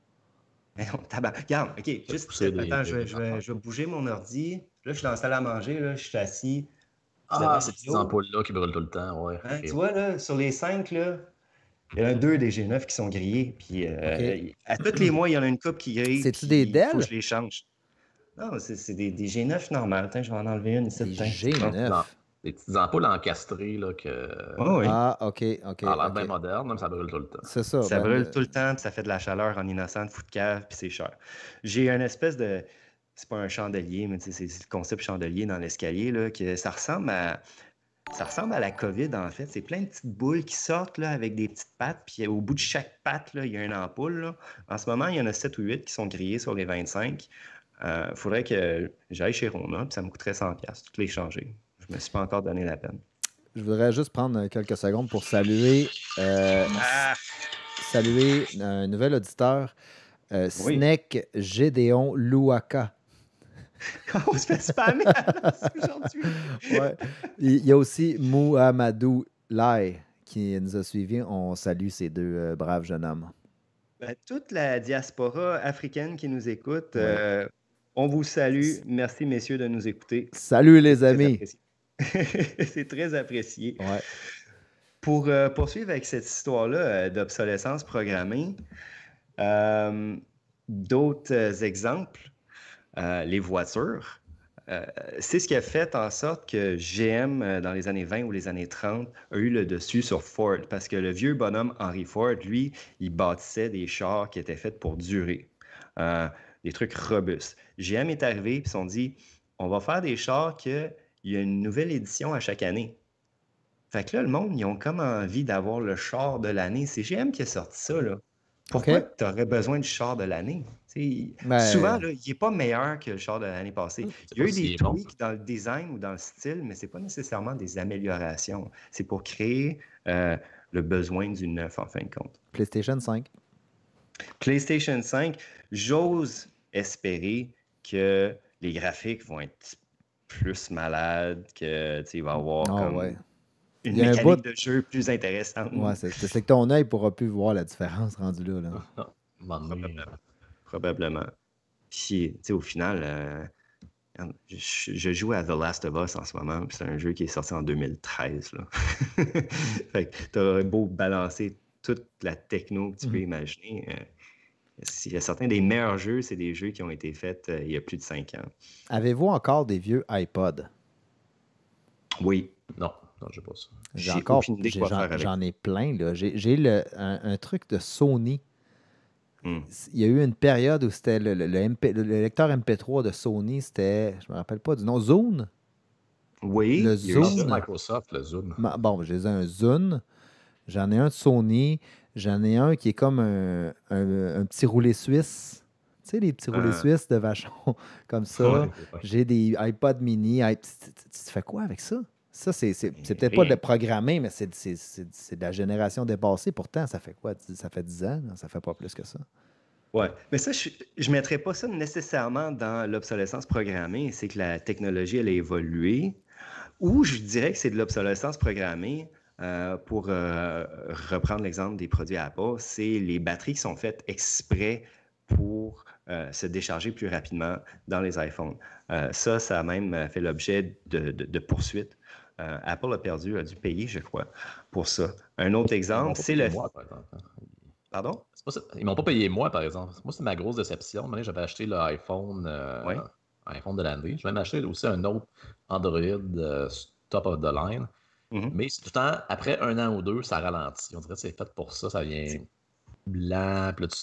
Regarde, OK, juste, attends, je vais, bouger mon ordi. Là, je suis dans la à manger, là, je suis assis ah, c'est ces ampoules-là qui brûlent tout le temps. Ouais. Hein, tu vois, là, sur les cinq, là, il y en a deux des G9 qui sont grillés. Puis euh, à tous les mois, il y en a une coupe qui grille. C'est-tu des DEL? je les change. Non, c'est des, G9 normales. je vais en enlever une ici. Des G9. des petites ampoules encastrées. Là, que... Oh, ah, OK. ok. Ça a l'air bien moderne, mais ça brûle tout le temps. C'est ça. Ça ben, brûle tout le temps, puis ça fait de la chaleur en innocent fou de cave, puis c'est cher. J'ai une espèce de c'est pas un chandelier, mais c'est le concept chandelier dans l'escalier, ça ressemble à. Ça ressemble à la COVID, en fait. C'est plein de petites boules qui sortent là, avec des petites pattes. Puis au bout de chaque patte, il y a une ampoule. En ce moment, il y en a 7 ou 8 qui sont grillées sur les 25. Il euh, faudrait que j'aille chez Rona, puis ça me coûterait 100$, toutes les changer. Je me suis pas encore donné la peine. Je voudrais juste prendre quelques secondes pour saluer, euh, ah! saluer un nouvel auditeur, euh, Snek Gédéon Louaka on se aujourd'hui. Il y a aussi Mouamadou Lai qui nous a suivis. On salue ces deux euh, braves jeunes hommes. Ben, toute la diaspora africaine qui nous écoute, euh, on vous salue. Merci, messieurs, de nous écouter. Salut, les amis. C'est très apprécié. Pour euh, poursuivre avec cette histoire-là d'obsolescence programmée, d'autres exemples euh, les voitures. Euh, c'est ce qui a fait en sorte que GM, euh, dans les années 20 ou les années 30, a eu le dessus sur Ford, parce que le vieux bonhomme Henry Ford, lui, il bâtissait des chars qui étaient faits pour durer, hein, des trucs robustes. GM est arrivé, puis ils dit, on va faire des chars qu'il y a une nouvelle édition à chaque année. Fait que là, le monde, ils ont comme envie d'avoir le char de l'année. C'est GM qui a sorti ça, là. Pourquoi tu aurais besoin du char de l'année? Ben, souvent, euh, il n'est pas meilleur que le char de l'année passée. Mm, il y a eu des tweaks dans le design ou dans le style, mais ce n'est pas nécessairement des améliorations. C'est pour créer euh, le besoin du neuf, en fin de compte. PlayStation 5. PlayStation 5, j'ose espérer que les graphiques vont être plus malades, que tu va y avoir ah une mécanique de jeu plus intéressante. c'est que ton œil pourra plus voir la différence rendue là. probablement. Puis, au final, euh, je, joue à The Last of Us en ce moment, c'est un jeu qui est sorti en 2013. tu aurais beau balancer toute la techno que tu peux mm-hmm. imaginer. Euh, il y a certains des meilleurs jeux, c'est des jeux qui ont été faits euh, il y a plus de cinq ans. Avez-vous encore des vieux iPods? Oui. Non, non, n'ai pas ça. J'ai encore, j'en ai plein. J'ai un, un, truc de Sony Hmm. Il y a eu une période où c'était le, lecteur MP3 de Sony, c'était, je me rappelle pas du nom, Zune. Oui, le Microsoft, le Zune. Bon, j'ai un Zune, j'en ai un de Sony, j'en ai un qui est comme un, petit roulé suisse. Tu sais, les petits roulés ah. suisses de vachon, comme ça. J'ai des iPod mini. Tu fais quoi avec ça? Ça, c'est peut-être pas de programmer, mais c'est de la génération dépassée. Pourtant, ça fait quoi? Ça fait 10 ans? Ça fait pas plus que ça. Oui, mais ça, je ne mettrais pas ça nécessairement dans l'obsolescence programmée. C'est que la technologie, elle a évolué. Ou je dirais que c'est de l'obsolescence programmée. Euh, pour euh, reprendre l'exemple des produits Apple, c'est les batteries qui sont faites exprès pour euh, se décharger plus rapidement dans les iPhones. ça, ça a même fait l'objet de poursuites euh, Apple a perdu, a euh, dû payer, je crois, pour ça. Un autre exemple, c'est le. Hein. Pardon? Ils Ils m'ont pas payé moi, par exemple. Moi, c'est ma grosse déception. J'avais acheté l'iPhone euh, iPhone de l'année. Je vais m'acheter aussi un autre Android top of the line. Mm-hmm. Mais tout le temps, après un an ou deux, ça ralentit. On dirait que c'est fait pour ça. Ça vient blanc. Puis là, tu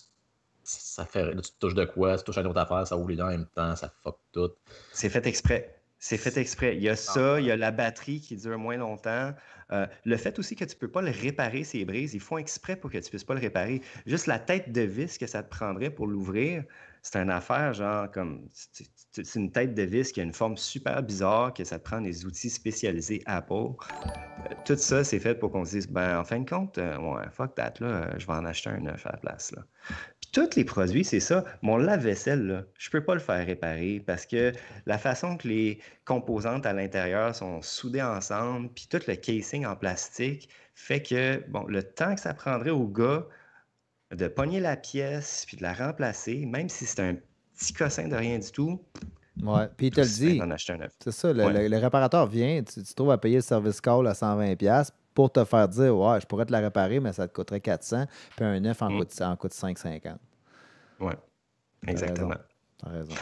ça fait, touches de quoi, tu touches à une autre affaire, ça ouvre les en même temps, ça fuck tout. C'est fait exprès. C'est fait exprès. Il y a ça, il y a la batterie qui dure moins longtemps. Euh, le fait aussi que tu ne peux pas le réparer, ces brises, ils font exprès pour que tu ne puisses pas le réparer. Juste la tête de vis que ça te prendrait pour l'ouvrir, c'est une affaire, genre, comme. C'est une tête de vis qui a une forme super bizarre, que ça te prend des outils spécialisés Apple. Euh, tout ça, c'est fait pour qu'on se dise, ben, en fin de compte, euh, ouais, fuck that, là, je vais en acheter un neuf à la place, là tous les produits, c'est ça. Mon lave-vaisselle, je peux pas le faire réparer parce que la façon que les composantes à l'intérieur sont soudées ensemble, puis tout le casing en plastique, fait que bon, le temps que ça prendrait au gars de pogner la pièce puis de la remplacer, même si c'est un petit cossin de rien du tout. Ouais, puis il te le dit. C'est ça, le, le, réparateur vient, tu, tu trouves à payer le service call à 120$, pour te faire dire Ouais, je pourrais te la réparer, mais ça te coûterait 400, puis un neuf en, mm. coûte, en coûte 5,50. Ouais, exactement.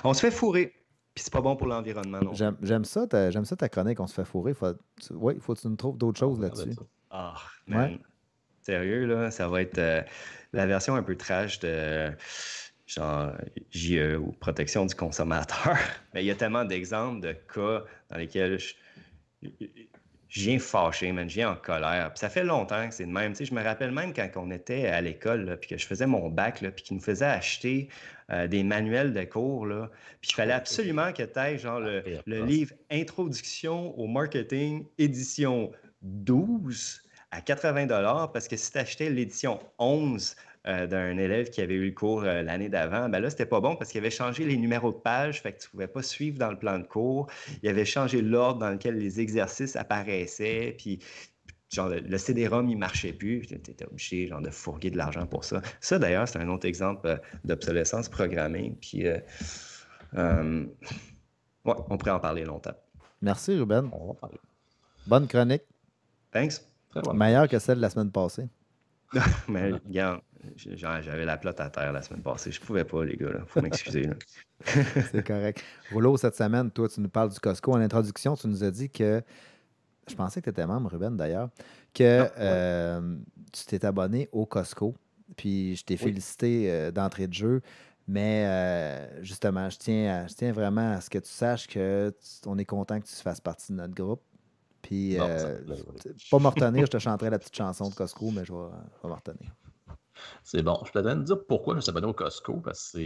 On se fait fourrer. Puis c'est pas bon pour l'environnement, non? J'aime ça, j'aime ça ta chronique, on se fait fourrer. Faut, il faut que tu nous trouves d'autres ah, choses là-dessus. Ah, Sérieux, là, ça va être euh, la version un peu trash de genre JE ou protection du consommateur. Mais il y a tellement d'exemples de cas dans lesquels je, je viens fâché, je viens en colère. ça fait longtemps que c'est le même. Tu je me rappelle même quand on était à l'école, puis que je faisais mon bac, là, puis qu'ils nous faisaient acheter euh, des manuels de cours. Là. Puis il fallait absolument que tu aies genre, ah, le, le, livre Introduction au marketing, édition 12 à 80 parce que si tu achetais l'édition 11, euh, d'un élève qui avait eu le cours euh, l'année d'avant, ben là, c'était pas bon parce qu'il avait changé les numéros de page, fait que tu pouvais pas suivre dans le plan de cours. Il avait changé l'ordre dans lequel les exercices apparaissaient, puis le, CD-ROM, il marchait plus, tu étais obligé genre, de fourguer de l'argent pour ça. Ça, d'ailleurs, c'est un autre exemple euh, d'obsolescence programmée, puis ouais, on pourrait en parler longtemps. Merci, Ruben. On va parler. Bonne chronique. Thanks. Meilleure que celle de la semaine passée. Mais regarde, j'avais la plotte à terre la semaine passée. Je pouvais pas, les gars. Il faut m'excuser. c'est correct. Rouleau, cette semaine, toi, tu nous parles du Costco. En introduction, tu nous as dit que. Je pensais que tu étais membre, Ruben, d'ailleurs, que ah, euh, tu t'es abonné au Costco. Puis je t'ai félicité euh, d'entrée de jeu. Mais euh, justement, je tiens, tiens vraiment à ce que tu saches que on est content que tu fasses partie de notre groupe. Puis, pas me retenir, je te chanterai la petite chanson de Costco, mais je vais, je vais c'est bon. Je donner de dire pourquoi je me suis abonné au Costco, parce que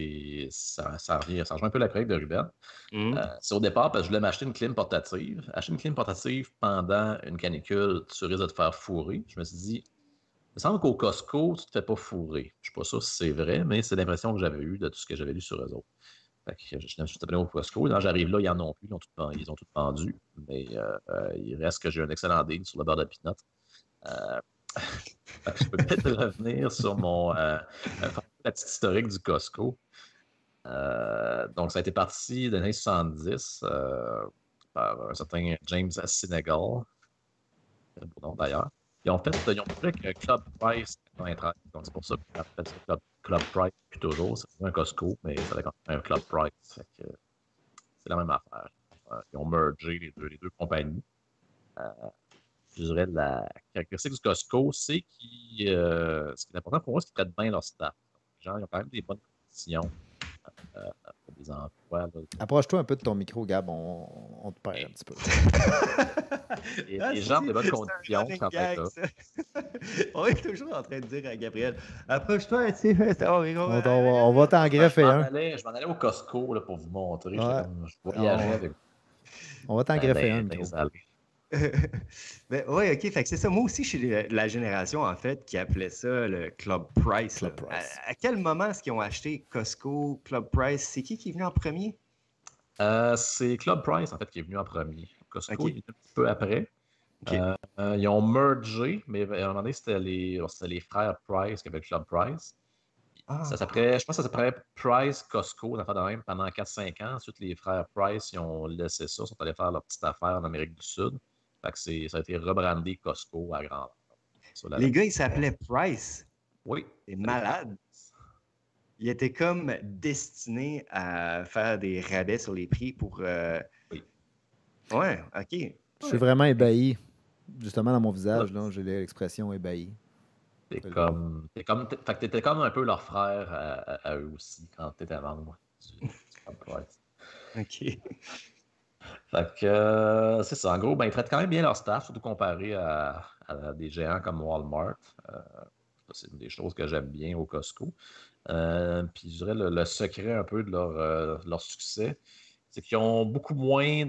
ça, revient, ça rejoint un peu la chronique de Ruben. Mmh. Euh, c'est au départ parce que je voulais m'acheter une clim portative. Acheter une clim portative pendant une canicule, tu risques de te faire fourrer. Je me suis dit, il me semble qu'au Costco, tu te fais pas fourrer. Je ne suis pas sûr si c'est vrai, mais c'est l'impression que j'avais eue de tout ce que j'avais lu sur eux autres. je, suis abonné au Costco. Quand j'arrive là, ils en ont plus, ils ont tout, pendu. Mais euh, euh, il reste que j'ai un excellent deal sur le beurre de pinot je peux peut-être revenir sur mon euh, euh historique du Costco. Euh, donc, ça a été parti dans les années 70 euh, par un certain James A. Senegal. d'ailleurs. Ils ont fait, ils ont fait que Club Price Donc, c'est pour ça qu'on appelle ça Club, Club Price depuis toujours. C'est un Costco, mais ça quand même un Club Price. c'est la même affaire. Ils ont mergé les deux, les deux compagnies je dirais, la caractéristique du Costco, c'est qu'il... Euh, ce qui est important pour moi, c'est qu'ils traitent bien leur staff. Les gens, ils ont quand même des bonnes conditions euh, pour des emplois. Approche-toi un peu de ton micro, Gab, on, te perd un petit peu. Et, les ah, gens ont des bonnes conditions on est toujours en train de dire à Gabriel Approche-toi, tu petit On, on, va t'en greffer un. Je je m'en allais au Costco pour vous montrer. Je, ah On va t'en greffer un. oui, OK. c'est ça. Moi aussi, je suis la génération, en fait, qui appelait ça le Club Price. À, quel moment est-ce qu'ils ont acheté Costco, Club Price? C'est qui qui est venu en premier? Euh, c'est Club Price, en fait, qui est venu en premier. Costco, est venu un petit peu après. Euh, euh, ils ont mergé, mais à un moment donné, c'était les, frères Price qui avaient Club Price. Ah, ça je pense que ça s'appelait Price Costco, même, pendant 4-5 ans. Ensuite, les frères Price, ils ont laissé ça, ils sont allés faire leur petite affaire en Amérique du Sud. Fait ça a été rebrandé Costco à grand. Les gars, ils s'appelaient Price. Oui. Et malade. Il était comme destiné à faire des rabais sur les prix pour. Euh... Oui. Ouais, OK. Je suis vraiment ébahi. Justement, dans mon visage, j'ai l'expression ébahi. T'es comme, comme, fait étais comme un peu leur frère à, eux aussi quand t'étais avant moi. Price. OK. Fait que euh, c'est ça. En gros, ben, ils traitent quand même bien leur staff, surtout comparé à, des géants comme Walmart. Euh, c'est une des choses que j'aime bien au Costco. Euh, puis je dirais le, secret un peu de leur, succès, c'est qu'ils ont beaucoup moins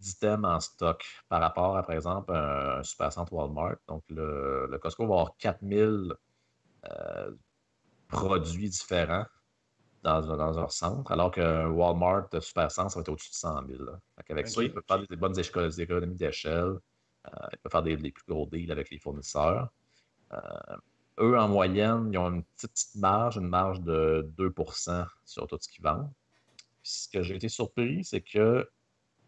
d'items en stock par rapport à, par exemple, un, un centre Walmart. Donc, le, le, Costco va avoir 4000 produits différents dans, leur centre, alors que Walmart de Supercentre, ça va être au-dessus de 100 000. Avec ça, ils peuvent faire des bonnes économies d'échelle, euh, ils peuvent faire des, plus gros deals avec les fournisseurs. Euh, eux, en moyenne, ils ont une petite, marge, une marge de 2 sur tout ce qu'ils vendent. ce que j'ai été surpris, c'est que,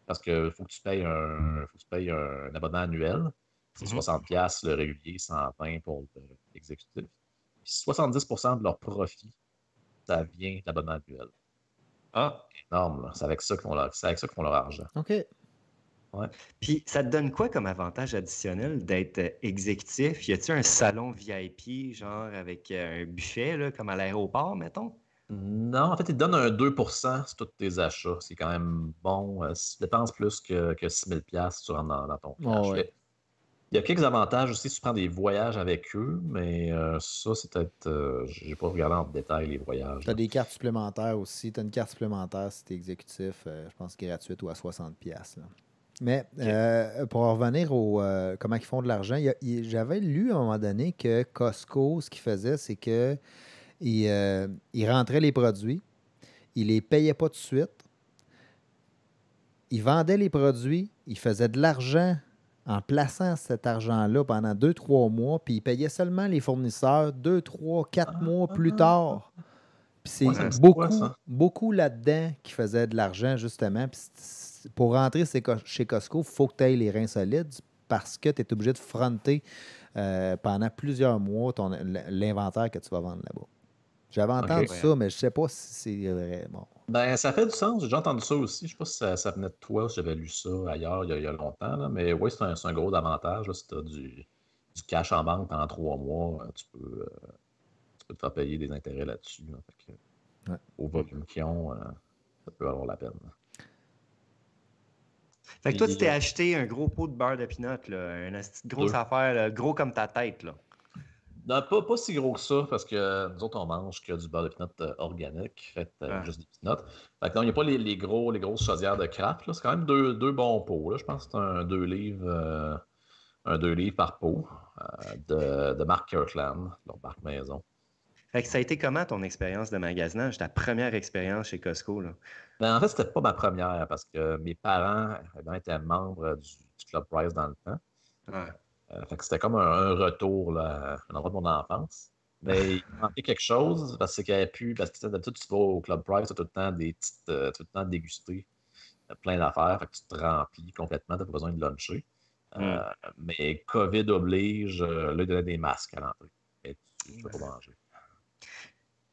parce qu'il faut que tu payes un, abonnement annuel, c'est 60$ mm-hmm. le régulier, 120$ pour l'exécutif. 70% de leur profit ça vient de l'abonnement annuel. Ah, énorme. C'est avec ça qu'ils font, leur... argent. OK. Ouais. Puis ça te donne quoi comme avantage additionnel d'être euh, exécutif? Y a-t-il un salon VIP, genre avec euh, un buffet, là, comme à l'aéroport, mettons? Non, en fait, ils te donnent un 2 sur tous tes achats. C'est quand même bon. Ça euh, dépense plus que, que 6 000 si dans, ton cash. Il y a quelques avantages aussi si tu prends des voyages avec eux, mais euh, ça, c'est peut-être. Euh, je J'ai pas regardé en détail les voyages. Tu as des cartes supplémentaires aussi. Tu as une carte supplémentaire si tu es exécutif, euh, je pense gratuite ou à 60$. Là. Mais pour revenir au comment ils font de l'argent, j'avais lu à un moment donné que Costco, ce qu'ils faisait, c'est que il, rentrait les produits, il les payait pas tout de suite, il vendait les produits, il faisait de l'argent en plaçant cet argent-là pendant deux, trois mois, puis il payait seulement les fournisseurs deux, trois, quatre ah, mois ah, plus ah. tard. Puis c'est beaucoup, beaucoup là-dedans qui faisaient de l'argent, justement. pour rentrer chez Costco, il faut que tu aies les reins solides parce que tu es obligé de fronter euh, pendant plusieurs mois l'inventaire que tu vas vendre là-bas. J'avais entendu ça, mais je ne sais pas si c'est vrai. Bon, ben, ça fait du sens. J'ai entendu ça aussi. Je ne sais pas si ça, venait de toi, si j'avais lu ça ailleurs il y a, longtemps. Mais oui, c'est un, gros avantage. Si tu as du, cash en banque pendant trois mois, euh, euh, tu peux, te faire payer des intérêts là-dessus. Au volume qu'ils ont, euh, ça peut avoir la peine. Fait que toi, tu t'es acheté un gros pot de beurre de pinot, une grosse affaire, gros comme ta tête. Là. Non, pas, si gros que ça, parce que nous autres, on mange que du beurre de pinot euh, organique, fait euh, juste des pinottes. il n'y a pas les, gros, les grosses chaudières de crap. C'est quand même deux, deux bons pots. Là. Je pense que c'est un deux livres, euh, un deux livres par pot de, de Mark Kirkland, leur marque maison. Fait que ça a été comment ton expérience de magasinage, ta première expérience chez Costco? Là? Ben, en fait, c'était pas ma première parce que mes parents étaient membres du, du Club Price dans le temps. Euh, c'était comme un, retour là, à l'endroit de mon enfance. Mais il manquait quelque chose parce qu'il n'y avait plus. Parce que d'habitude, tu vas au Club Price, tu as tout le temps des petites, euh, tout le temps dégusté euh, plein d'affaires. que tu te remplis complètement, tu n'as pas besoin de luncher. Hmm. Mais COVID oblige, là, il a des masques à l'entrée. Et tu peux pas manger.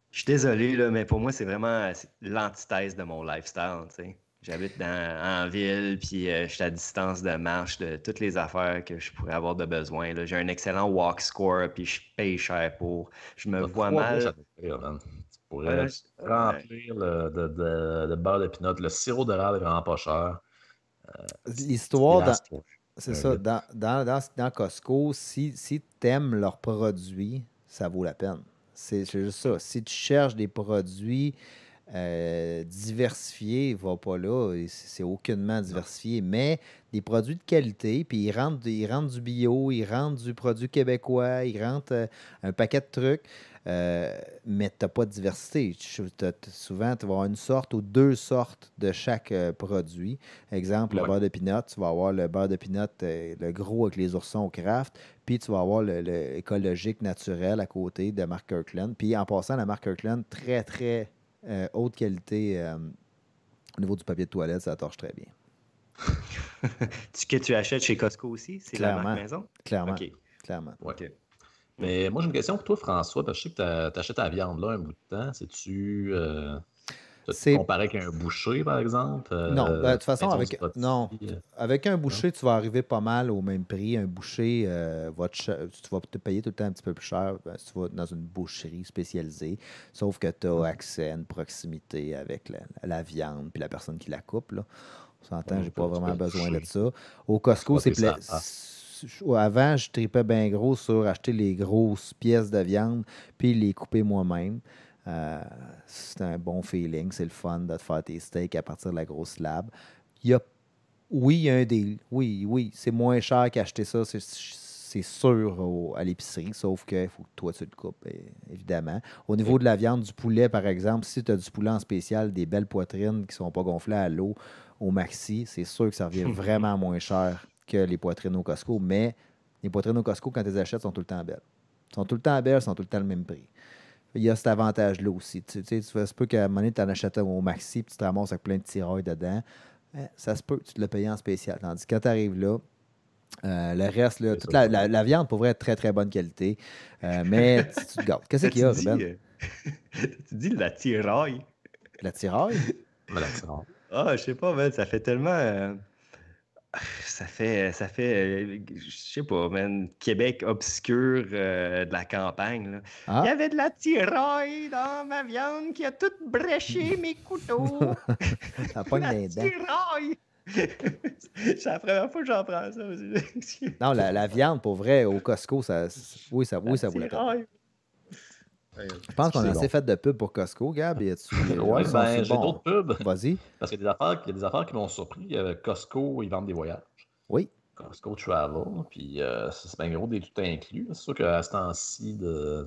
Je suis désolé, mais pour moi, c'est vraiment l'antithèse de mon lifestyle. sais. J'habite en ville, puis euh, je suis à distance de marche de toutes les affaires que je pourrais avoir de besoin. J'ai un excellent walk score, puis je paye cher pour. Je me vois mal. Tu pourrais remplir le, de, de, de, beurre de pinot. Le sirop d'érable est vraiment pas cher. Euh, L'histoire C'est ça. Dans, Costco, si, si tu aimes leurs produits, ça vaut la peine. C'est juste ça. Si tu cherches des produits euh, diversifié, il va pas là, c'est aucunement diversifié, mais des produits de qualité, puis ils rentrent, ils du bio, ils rentrent du produit québécois, ils rentrent euh, un paquet de trucs, euh, mais tu n'as pas de diversité. souvent, tu vas avoir une sorte ou deux sortes de chaque produit. Exemple, le beurre de pinot, tu vas avoir le beurre de pinot, le gros avec les oursons au craft, puis tu vas avoir le, écologique naturel à côté de Mark Kirkland. Puis en passant, la marque Kirkland, très, très euh, haute qualité euh, au niveau du papier de toilette, ça torche très bien. Ce que tu achètes chez Costco aussi, c'est la marque maison? Clairement. Clairement. Mais moi, j'ai une question pour toi, François, parce que je sais que tu achètes ta viande là un bout de temps. C'est-tu. Euh, c'est comparé qu'un boucher, par exemple. Euh, non, ben, de toute façon, avec, non, euh, avec un boucher, tu vas arriver pas mal au même prix. Un boucher, euh, tu vas te payer tout le temps un petit peu plus cher ben, si tu vas dans une boucherie spécialisée, sauf que tu as accès à une proximité avec la, viande puis la personne qui la coupe. Là. On s'entend, oh, j'ai pas vraiment besoin de ça. Au Costco, c'est ah. Avant, je tripais bien gros sur acheter les grosses pièces de viande puis les couper moi-même. Euh, c'est un bon feeling, c'est le fun de te faire tes steaks à partir de la grosse lab. Il y oui, il y a un deal. Oui, oui, c'est moins cher qu'acheter ça, c'est sûr, à l'épicerie, sauf faut que toi, tu le coupes, évidemment. Au niveau de la viande, du poulet, par exemple, si tu as du poulet en spécial, des belles poitrines qui ne sont pas gonflées à l'eau, au maxi, c'est sûr que ça revient vraiment moins cher que les poitrines au Costco, mais les poitrines au Costco, quand tu les achètes, sont tout le temps belles. sont tout le temps belles, sont tout le temps le même prix. Il y a cet avantage-là aussi. Tu sais, tu se peut qu'à un moment tu en achètes au maxi puis tu te ramasses avec plein de tirailles dedans. Euh, ça se peut, tu te le payes en spécial. Tandis que quand tu arrives là, euh, le reste, là, toute la, viande pourrait être très très bonne qualité. Euh, mais tu, te gardes. Qu'est-ce qu'il y a, Ruben? tu dis la tiraille. La tiraille? la tiraille. Ah, je sais pas, mais ça fait tellement. Ça fait, ça fait, je sais pas, même Québec obscur euh, de la campagne. Il y ah! avait de la tiraille dans ma viande qui a tout bréché mes couteaux. ça pas la tiraille! c'est la première fois que j'en prends ça aussi. non, la, viande, pour vrai, au Costco, ça, oui, ça, oui, ça vaut je pense qu'on a assez fait de pub pour Costco, Gab. Et ouais, ben, j'ai d'autres pubs. Vas-y. Parce qu'il y, y, a des affaires qui m'ont surpris. Euh, Costco, ils vendent des voyages. Oui. Costco Travel. Puis euh, c'est bien gros des tout inclus. C'est sûr qu'à ce temps-ci,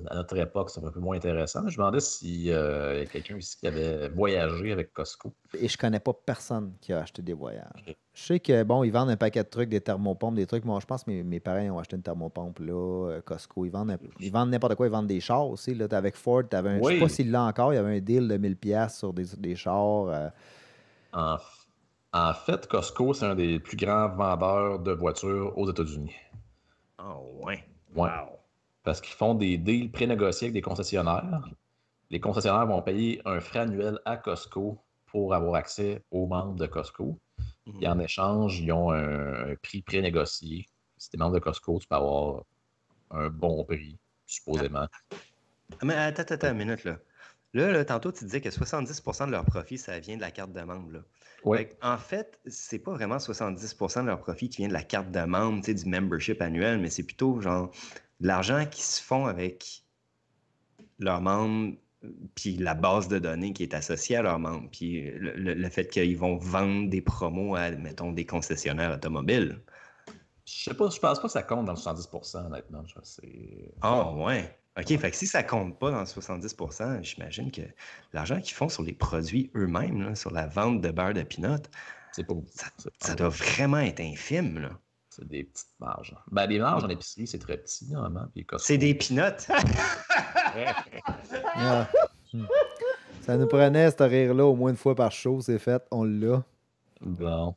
à notre époque, c'est un peu moins intéressant. Je me demandais s'il euh, y a quelqu'un ici qui avait voyagé avec Costco. Et je connais pas personne qui a acheté des voyages. Je sais que bon, ils vendent un paquet de trucs, des thermopompes, des trucs. Moi, je pense que mes, parents ont acheté une thermopompe là, euh, Costco. Ils vendent, ils vendent n'importe quoi, ils vendent des chars aussi. avec Ford, avais un, je sais pas s'il l'a encore, il y avait un deal de 1000$ sur des, chars. En en en fait, Costco, c'est un des plus grands vendeurs de voitures aux États-Unis. Ah oh, ouais. Wow. Parce qu'ils font des deals pré-négociés avec des concessionnaires. Les concessionnaires vont payer un frais annuel à Costco pour avoir accès aux membres de Costco. Et en mhm. échange, ils ont un, prix pré-négocié. Si tu es membre de Costco, tu peux avoir un bon prix, supposément. Ah, mais attends, attends, une minute. Là, là, tantôt, tu disais que 70 de leur profit, ça vient de la carte de membre. Là. Ouais. en fait, c'est pas vraiment 70% de leur profit qui vient de la carte de membre, du membership annuel, mais c'est plutôt genre de l'argent qui se font avec leurs membres, puis la base de données qui est associée à leurs membres, puis le, fait qu'ils vont vendre des promos à, mettons, des concessionnaires automobiles. Je sais pas, je pense pas que ça compte dans le 70 honnêtement. Ah, oh, ouais. OK, fait que si ça compte pas dans 70 j'imagine que l'argent qu'ils font sur les produits eux-mêmes, sur la vente de beurre de pinot, ça, doit vraiment être infime. Là. C'est des petites marges. Ben, les marges en épicerie, c'est très petit, normalement. C'est des pinottes. Ça nous prenait ce rire-là au moins une fois par show, c'est fait, on l'a. Bon.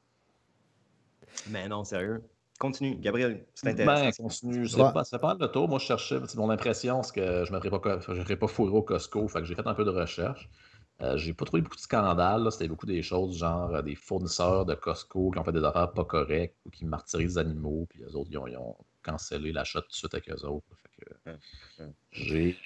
Mais non, sérieux. Continue, Gabriel, c'est ben, intéressant. Ben, continue. Ça, pas, le tour. Moi, je cherchais, C'est mon impression, c'est que je ne me ferais pas fourrer au Costco. Fait que j'ai fait un peu de recherche. Euh, j'ai pas trouvé beaucoup de scandales. C'était beaucoup des choses genre euh, des fournisseurs de Costco qui ont fait des affaires pas correctes ou qui martyrisent des animaux, puis les autres, ils ont, ils ont cancellé l'achat tout de suite avec eux autres. j'ai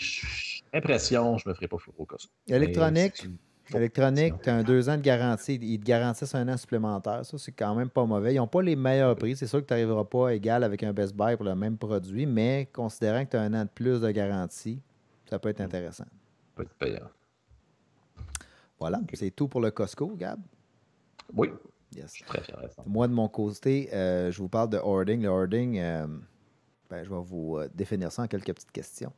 l'impression je ne me ferai pas fourrer au Costco. Électronique? Électronique, tu as un deux ans de garantie. Ils te garantissent un an supplémentaire. Ça, c'est quand même pas mauvais. Ils n'ont pas les meilleurs prix. C'est sûr que tu n'arriveras pas égal avec un Best Buy pour le même produit, mais considérant que tu as un an de plus de garantie, ça peut être hmm. intéressant. Peut être payant. Voilà, c'est tout pour le Costco, Gab. Oui. Yes. très intéressant. Moi, de mon côté, euh, je vous parle de hoarding. Le hoarding, euh, ben, je vais vous euh, définir ça en quelques petites questions.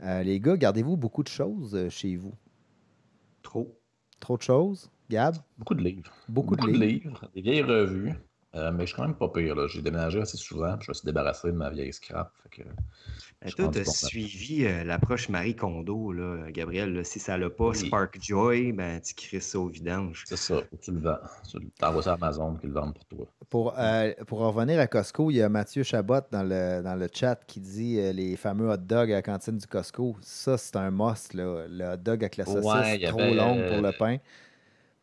les gars, gardez-vous beaucoup de choses chez vous? Trop. Trop de choses, Gab? Beaucoup de livres. Beaucoup, de, livres. de, livres. Des vieilles revues. Euh, mais je suis quand même pas pire. J'ai déménagé assez souvent, je me suis débarrasser de ma vieille scrap. toi, tu as suivi euh, l'approche Marie Kondo, là, Gabriel. si ça l'a pas, Spark Joy, ben, tu crées ça au vidange. C'est ça, tu le vends. Tu envoies ça à Amazon qu'ils le vendent pour toi. Pour, euh, pour en revenir à Costco, il y a Mathieu Chabot dans le, dans le chat qui dit les fameux hot dogs à la cantine du Costco. Ça, c'est un must. Là. Le hot dog avec la saucisse, trop long pour le pain.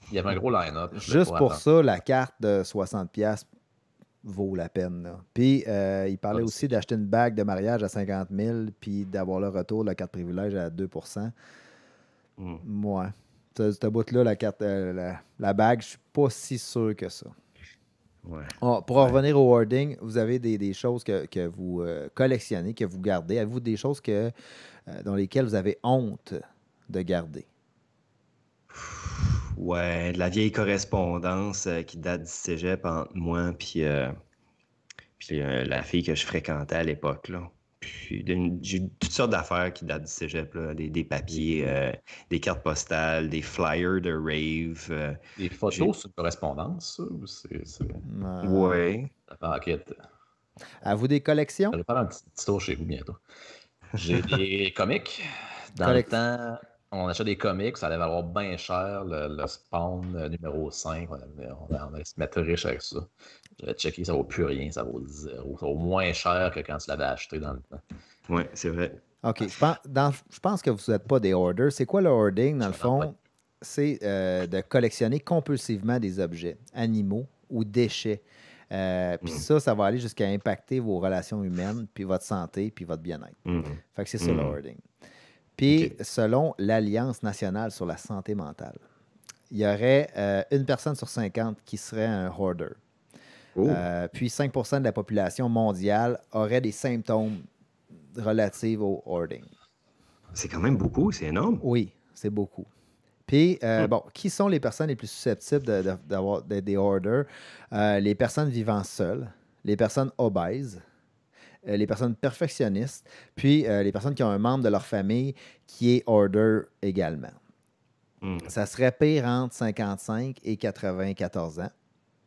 Il y avait un gros line-up. Juste pour ça, la carte de 60$ vaut la peine. Puis, euh, il parlait aussi d'acheter une bague de mariage à 50 000 puis d'avoir le retour de la carte privilège à 2 moi cette boîte là la, carte, euh, la, bague, je suis pas si sûr que ça. Ouais. Ah, pour revenir au wording, vous avez des, choses que, vous euh, collectionnez, que vous gardez. Avez-vous des choses que, dans lesquelles vous avez honte de garder? Ouais, de la vieille correspondance euh, qui date du cégep entre moi puis, euh, euh, la fille que je fréquentais à l'époque. Là. Puis j'ai toutes sortes d'affaires qui datent du cégep, des, papiers, des cartes postales, des flyers de rave. des photos sur correspondance, ça? c'est... Ouais. À vous des collections? Je vais faire un petit tour chez vous bientôt. J'ai des comics. Dans le temps, on achète des comics, ça allait valoir bien cher le, spawn euh, numéro 5. On allait, on se mettre riche avec ça. vais checker, ça vaut plus rien, ça vaut zéro. Ça vaut moins cher que quand tu l'avais acheté dans le temps. Oui, c'est vrai. OK. Je pense, que vous n'êtes pas des orders. C'est quoi le hoarding, dans le fond? C'est euh, de collectionner compulsivement des objets, animaux ou déchets. Euh, puis hmm. ça, ça va aller jusqu'à impacter vos relations humaines, puis votre santé, puis votre bien-être. Hmm. Fait que c'est ça le hoarding. Hmm. Puis, selon l'Alliance nationale sur la santé mentale, il y aurait euh, une personne sur 50 qui serait un hoarder. Oh. Euh, puis 5 de la population mondiale aurait des symptômes relatifs au hoarding. C'est quand même beaucoup, c'est énorme. Oui, c'est beaucoup. Puis, euh, hmm. bon, qui sont les personnes les plus susceptibles d'avoir des hoarders? les personnes vivant seules, les personnes obèses, euh, les personnes perfectionnistes, puis euh, les personnes qui ont un membre de leur famille qui est order également. Hmm. Ça serait pire entre 55 et 94 ans.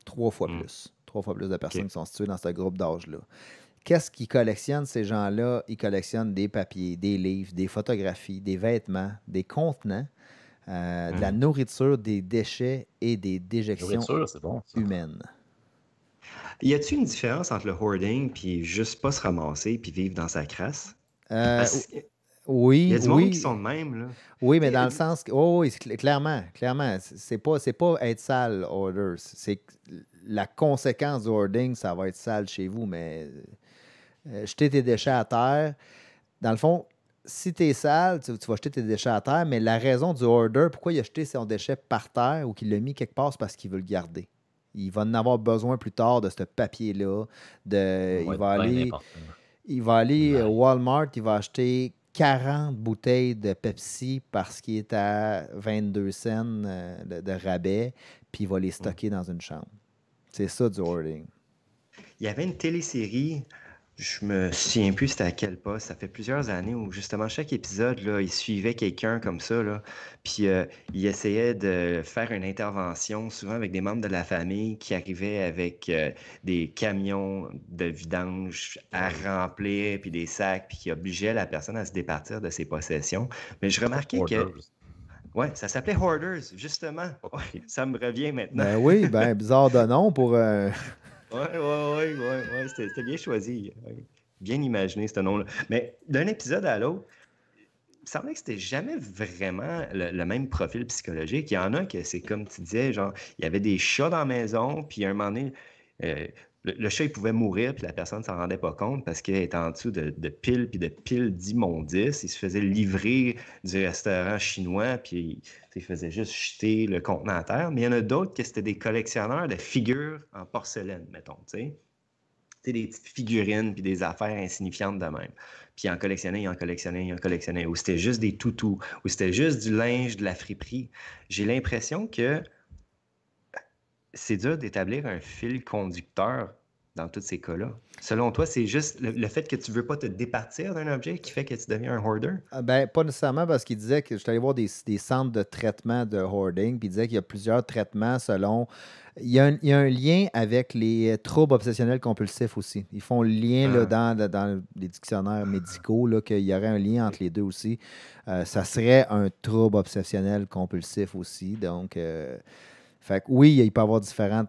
Trois fois hmm. plus. Trois fois plus de personnes qui sont situées dans ce groupe d'âge-là. Qu'est-ce qu'ils collectionnent, ces gens-là? Ils collectionnent des papiers, des livres, des photographies, des vêtements, des contenants, euh, de la hmm. nourriture, des déchets et des déjections humaines. Y a-t-il une différence entre le hoarding puis juste pas se ramasser puis vivre dans sa crasse? Euh, oui. Il y a du qui sont même. Là. Oui, mais dans le sens. oh, oui, clairement. Clairement. C'est pas, pas être sale, orders. C'est la conséquence du hoarding, ça va être sale chez vous, mais euh, euh, jeter tes déchets à terre. Dans le fond, si tu es sale, tu, vas jeter tes déchets à terre, mais la raison du hoarder, pourquoi il a jeté son déchet par terre ou qu'il l'a mis quelque part, parce qu'il veut le garder. Il va en avoir besoin plus tard de ce papier-là. Hein. il, va aller, il euh, Walmart, il va acheter 40 bouteilles de Pepsi parce qu'il est à 22 cents euh, de, rabais, puis il va les mm. stocker dans une chambre. C'est ça du hoarding. Il y avait une télésérie je me souviens plus c'était à quel poste. Ça fait plusieurs années où justement chaque épisode, là, il suivait quelqu'un comme ça, puis euh, il essayait de faire une intervention, souvent avec des membres de la famille qui arrivaient avec euh, des camions de vidange à remplir, puis des sacs, puis qui obligeaient la personne à se départir de ses possessions. Mais je remarquais que... Oui, ça s'appelait Hoarders, justement. ça me revient maintenant. Ben oui, ben bizarre de nom pour euh, oui, oui, oui, c'était bien choisi. Bien imaginé, ce nom-là. Mais d'un épisode à l'autre, il me semblait que c'était jamais vraiment le, même profil psychologique. Il y en a que c'est comme tu disais, genre, il y avait des chats dans la maison, puis à un moment donné, euh, le, chat, il pouvait mourir, puis la personne ne s'en rendait pas compte parce qu'il était en dessous de, piles, puis de piles d'immondices. Il se faisait livrer du restaurant chinois, puis il, faisait juste jeter le contenant à terre. Mais il y en a d'autres qui étaient des collectionneurs de figures en porcelaine, mettons, tu des petites figurines, puis des affaires insignifiantes de même. Puis en collectionnait, il en collectionnait, il en collectionnait. Ou c'était juste des toutous, ou c'était juste du linge, de la friperie. J'ai l'impression que c'est dur d'établir un fil conducteur dans tous ces cas-là. Selon toi, c'est juste le, fait que tu ne veux pas te départir d'un objet qui fait que tu deviens un hoarder? Ah, ben, pas nécessairement parce qu'il disait que je suis allé voir des, centres de traitement de hoarding, puis il disait qu'il y a plusieurs traitements selon. Il y, a un, lien avec les euh, troubles obsessionnels compulsifs aussi. Ils font le lien là, ah. dans, dans, les dictionnaires médicaux qu'il y aurait un lien entre les deux aussi. Euh, ça serait un trouble obsessionnel compulsif aussi. Donc. Euh, fait que oui, il peut y avoir différentes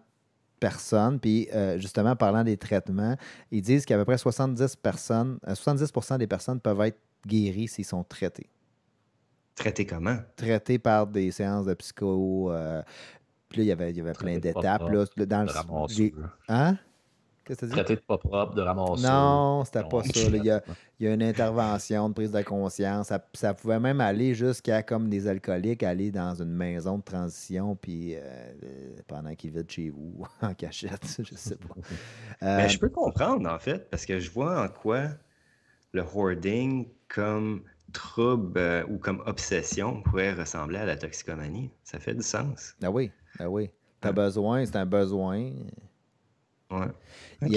personnes. Puis euh, justement, parlant des traitements, ils disent qu'à peu près 70 personnes, 70 euh, des personnes peuvent être guéries s'ils sont traités. Traités comment? Traités par des séances de psycho. Euh, puis là, il y avait, il plein d'étapes. Dans le, hein? quest de pas propre, de ramasser. Non, c'était pas ça. Il y, a, une intervention de prise de conscience. Ça, pouvait même aller jusqu'à, comme des alcooliques, aller dans une maison de transition puis euh, euh, pendant qu'ils vivent chez vous, en cachette, je sais pas. Mais ben, je euh, peux comprendre, en fait, parce que je vois en quoi le hoarding comme trouble ou comme obsession pourrait ressembler à la toxicomanie. Ça fait du sens. Ah oui, ah oui. T'as hein? besoin, c'est un besoin. Il,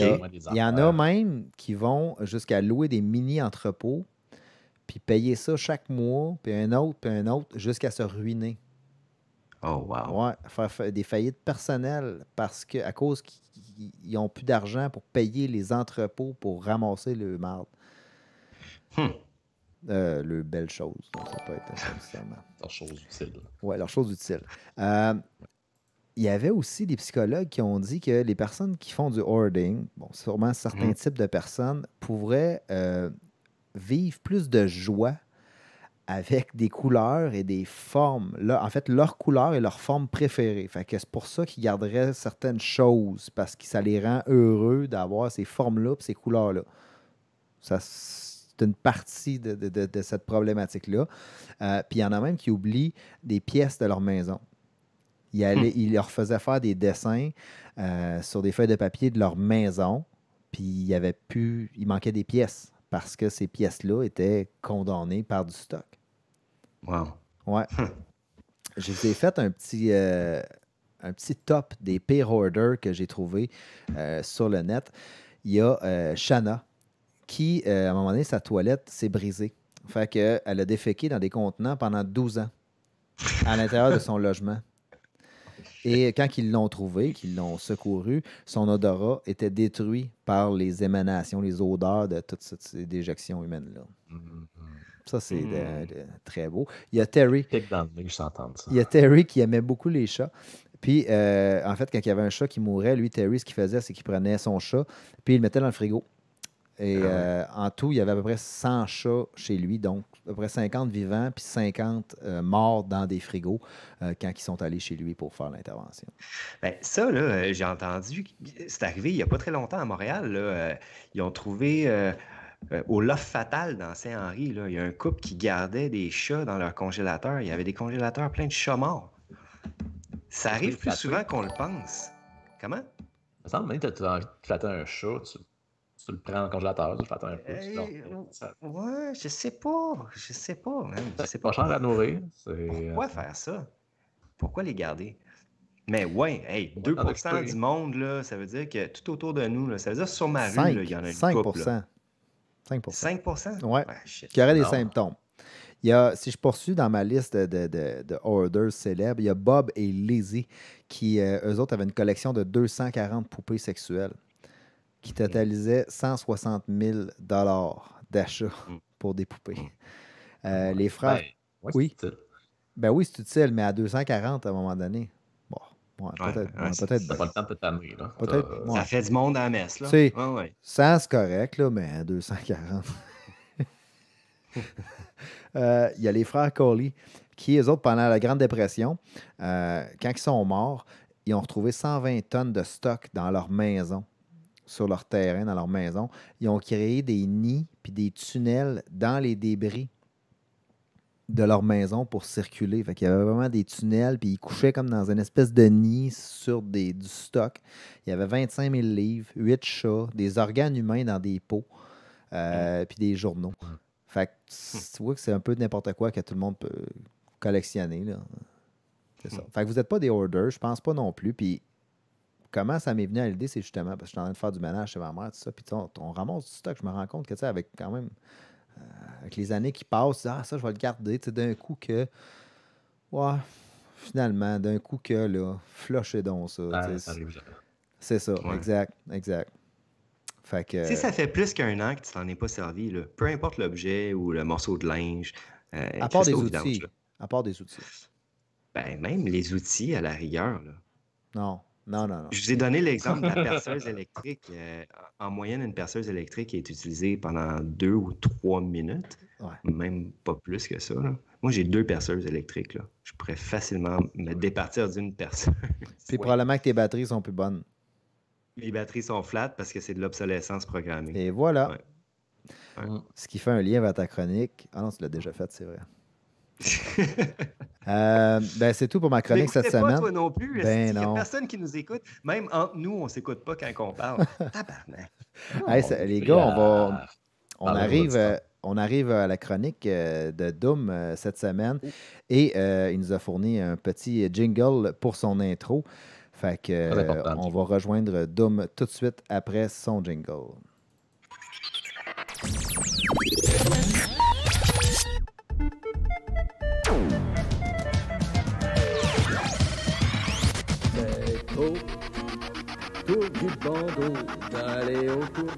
y en a même qui vont jusqu'à louer des mini-entrepôts, puis payer ça chaque mois, puis un autre, puis un autre, jusqu'à se ruiner. Oh, wow. Ouais, faire des faillites personnelles parce que, à cause qu'ils n'ont plus d'argent pour payer les entrepôts pour ramasser le marde. Hmm. Euh, le belle chose. Ça peut être leur chose utile. Euh, il y avait aussi des psychologues qui ont dit que les personnes qui font du hoarding, bon, sûrement certains mhm. types de personnes, pourraient euh, vivre plus de joie avec des couleurs et des formes. Là, en fait, leurs couleurs et leur forme préférées. Fait que c'est pour ça qu'ils garderaient certaines choses, parce que ça les rend heureux d'avoir ces formes-là et ces couleurs-là. Ça, c'est une partie de, cette problématique-là. Euh, puis il y en a même qui oublient des pièces de leur maison. Hmm. Il, leur faisait faire des dessins euh, sur des feuilles de papier de leur maison, puis il y avait il manquait des pièces parce que ces pièces-là étaient condamnées par du stock. Wow. Ouais. Hum. J'ai fait un petit, euh, un petit top des pay orders que j'ai trouvé euh, sur le net. Il y a Shanna qui, à un moment donné, sa toilette s'est brisée. Fait qu'elle a déféqué dans des contenants pendant 12 ans à l'intérieur de son logement. Et quand ils l'ont trouvé, qu'ils l'ont secouru, son odorat était détruit par les émanations, les odeurs de toutes ces déjections humaines-là. Mm-hmm. Ça, c'est mm-hmm. très beau. Il y a Terry. Il y a Terry qui aimait beaucoup les chats. Puis, euh, en fait, quand il y avait un chat qui mourait, lui, Terry, ce qu'il faisait, c'est qu'il prenait son chat, puis il le mettait dans le frigo. Et ah euh, en tout, il y avait à peu près 100 chats chez lui, donc à peu près 50 vivants, puis 50 euh, morts dans des frigos euh, quand ils sont allés chez lui pour faire l'intervention. Bien, ça, j'ai entendu, c'est arrivé il n'y a pas très longtemps à Montréal, ils ont trouvé au Loft Fatal dans Saint-Henri, il y a un couple qui gardait des chats dans leur congélateur. Il y avait des congélateurs pleins de chats morts. Ça arrive plus souvent qu'on le pense. Comment? Ça me semble que tu as un chat, tu le prends dans le congélateur, je l'attends un peu. Oh, ouais, je sais pas. Je sais pas, même. sais pas cher à nourrir. Pourquoi euh, faire ça? Pourquoi les garder? Mais ouais, 2 du monde, là, ça veut dire que tout autour de nous, ça veut dire sur ma rue, il y en a une 5 couple, 5 5 Ouais. Ah, qui auraient des symptômes. Il y a, si je poursuis dans ma liste de, de, de célèbres, il y a Bob et Lizzie qui, euh, eux autres, avaient une collection de 240 poupées sexuelles qui totalisait 160 000 d'achat hmm. pour des poupées. Hmm. Euh, les frères. Ben, oui. Ben oui, c'est utile, mais à 240 à un moment donné. Bon, peut-être. Ça fait du monde à la messe. Là. C'est, c'est correct, mais à 240. Il euh, y a les frères Corley qui, eux autres, pendant la Grande Dépression, euh, quand ils sont morts, ils ont retrouvé 120 tonnes de stock dans leur maison sur leur terrain, dans leur maison. Ils ont créé des nids puis des tunnels dans les débris de leur maison pour circuler. Fait qu'il y avait vraiment des tunnels, puis ils couchaient comme dans une espèce de nid sur des, du stock. Il y avait 25 000 livres, 8 chats, des organes humains dans des pots, euh, puis des journaux. Fait que tu vois que c'est un peu n'importe quoi que tout le monde peut collectionner. Fait vous n'êtes pas des orders, je pense pas non plus. Puis comment ça m'est venu à l'idée, c'est justement parce que je suis en train de faire du ménage chez ma mère, tout ça. Puis on, on, ramasse du stock. Je me rends compte que, tu sais, avec quand même, euh, avec les années qui passent, ah, ça, je vais le garder. Tu sais, d'un coup que, ouais, finalement, d'un coup que, là, flushez donc ça. Ah, c'est ça, exact, exact. Fait que... Si ça fait plus qu'un an que tu t'en es pas servi, là, peu importe l'objet ou le morceau de linge. Euh, à, part des outils, à part des outils. Ben, même les outils à la rigueur. Là. Non, non, non, non. Je vous ai donné l'exemple de la perceuse électrique. Euh, en moyenne, une perceuse électrique est utilisée pendant deux ou trois minutes, même pas plus que ça. Moi, j'ai deux perceuses électriques. Je pourrais facilement me départir d'une perceuse. C'est probablement que tes batteries sont plus bonnes. Les batteries sont flattes parce que c'est de l'obsolescence programmée. Et voilà. Ce qui fait un lien avec ta chronique. Ah non, tu l'as déjà fait, c'est vrai. Euh, ben, c'est tout pour ma chronique cette pas, semaine. Toi non plus. Ben, il n'y a personne qui nous écoute. Même entre nous, on s'écoute pas quand on parle. Tabarnak. les gars, on On arrive. Euh, on arrive à la chronique euh, de Doom cette semaine oh. et il nous a fourni un petit jingle pour son intro. Fait que on va rejoindre Doom tout de suite après son jingle.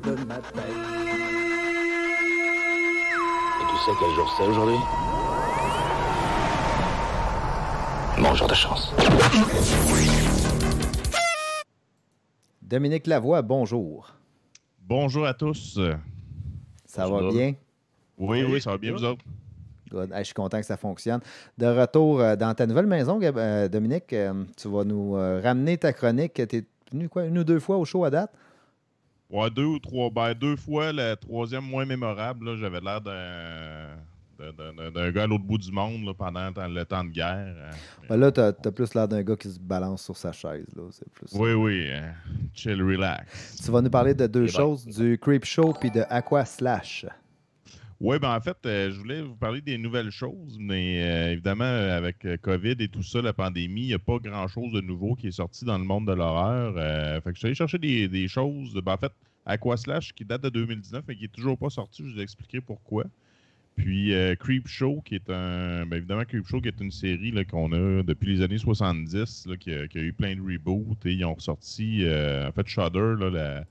de ma tu sais quel jour c'est aujourd'hui Bonjour de chance. Dominique Lavoie, bonjour. Bonjour à tous. Ça va bien? Oui, oui, ça va bien, vous autres? je suis content que ça fonctionne. De retour euh, dans ta nouvelle maison, euh, Dominique, euh, tu vas nous ramener ta chronique. Tu venu quoi, une ou deux fois au show à date? Ouais, deux ou trois. Ben, deux fois, la troisième moins mémorable, j'avais l'air d'un d'un gars à l'autre bout du monde pendant le temps de guerre. Hein. Ben, là, t'as as plus l'air d'un gars qui se balance sur sa chaise. Là. Plus... Oui, oui. Hein. Chill, relax. Tu vas nous parler de deux choses, du Creep Show puis de Aqua Slash. Oui, ben en fait, euh, je voulais vous parler des nouvelles choses, mais euh, évidemment, avec euh, COVID et tout ça, la pandémie, il n'y a pas grand-chose de nouveau qui est sorti dans le monde de l'horreur. fait que je suis allé chercher des, choses, ben en fait, Aquaslash qui date de 2019 mais qui n'est toujours pas sorti, je vous expliquer pourquoi. Puis Creep qui est un. Ben évidemment, Creep qui est une série qu'on a depuis les années 70, qui, a, eu plein de reboots et ils ont ressorti, en fait, Shudder, là, la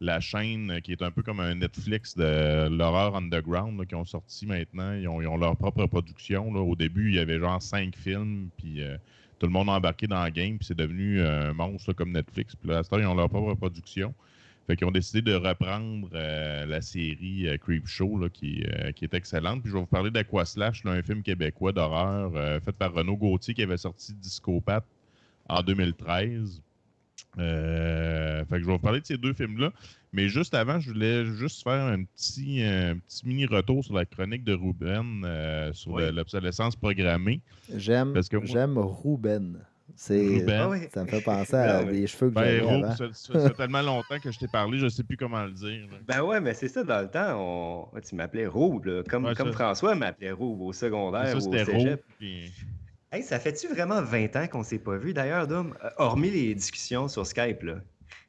la chaîne qui est un peu comme un Netflix de l'horreur underground qui ont sorti maintenant. Ils ont, leur propre production. Au début, il y avait genre cinq films, puis euh, tout le monde a embarqué dans la game, puis c'est devenu euh, un monstre comme Netflix. Puis là, à ils ont leur propre production. Fait qu'ils ont décidé de reprendre euh, la série Creepshow, qui, est excellente. Puis je vais vous parler d'Aquaslash, un film québécois d'horreur fait par Renaud Gauthier qui avait sorti Discopat en 2013. Euh, fait que je vais vous parler de ces deux films-là. Mais juste avant, je voulais juste faire un petit, petit mini-retour sur la chronique de Ruben euh, sur l'obsolescence programmée. J'aime j'aime Ruben. C'est, ah Ça me fait penser à des ben cheveux que ben, oh, Ça fait tellement longtemps que je t'ai parlé, je ne sais plus comment le dire. Ben ouais, mais c'est ça, dans le temps, on... tu m'appelais Roube, comme, comme François m'appelait Roube au secondaire au cégep. puis ça fait-tu vraiment 20 ans qu'on s'est pas vu? D'ailleurs, Dom, euh, hormis les discussions sur Skype,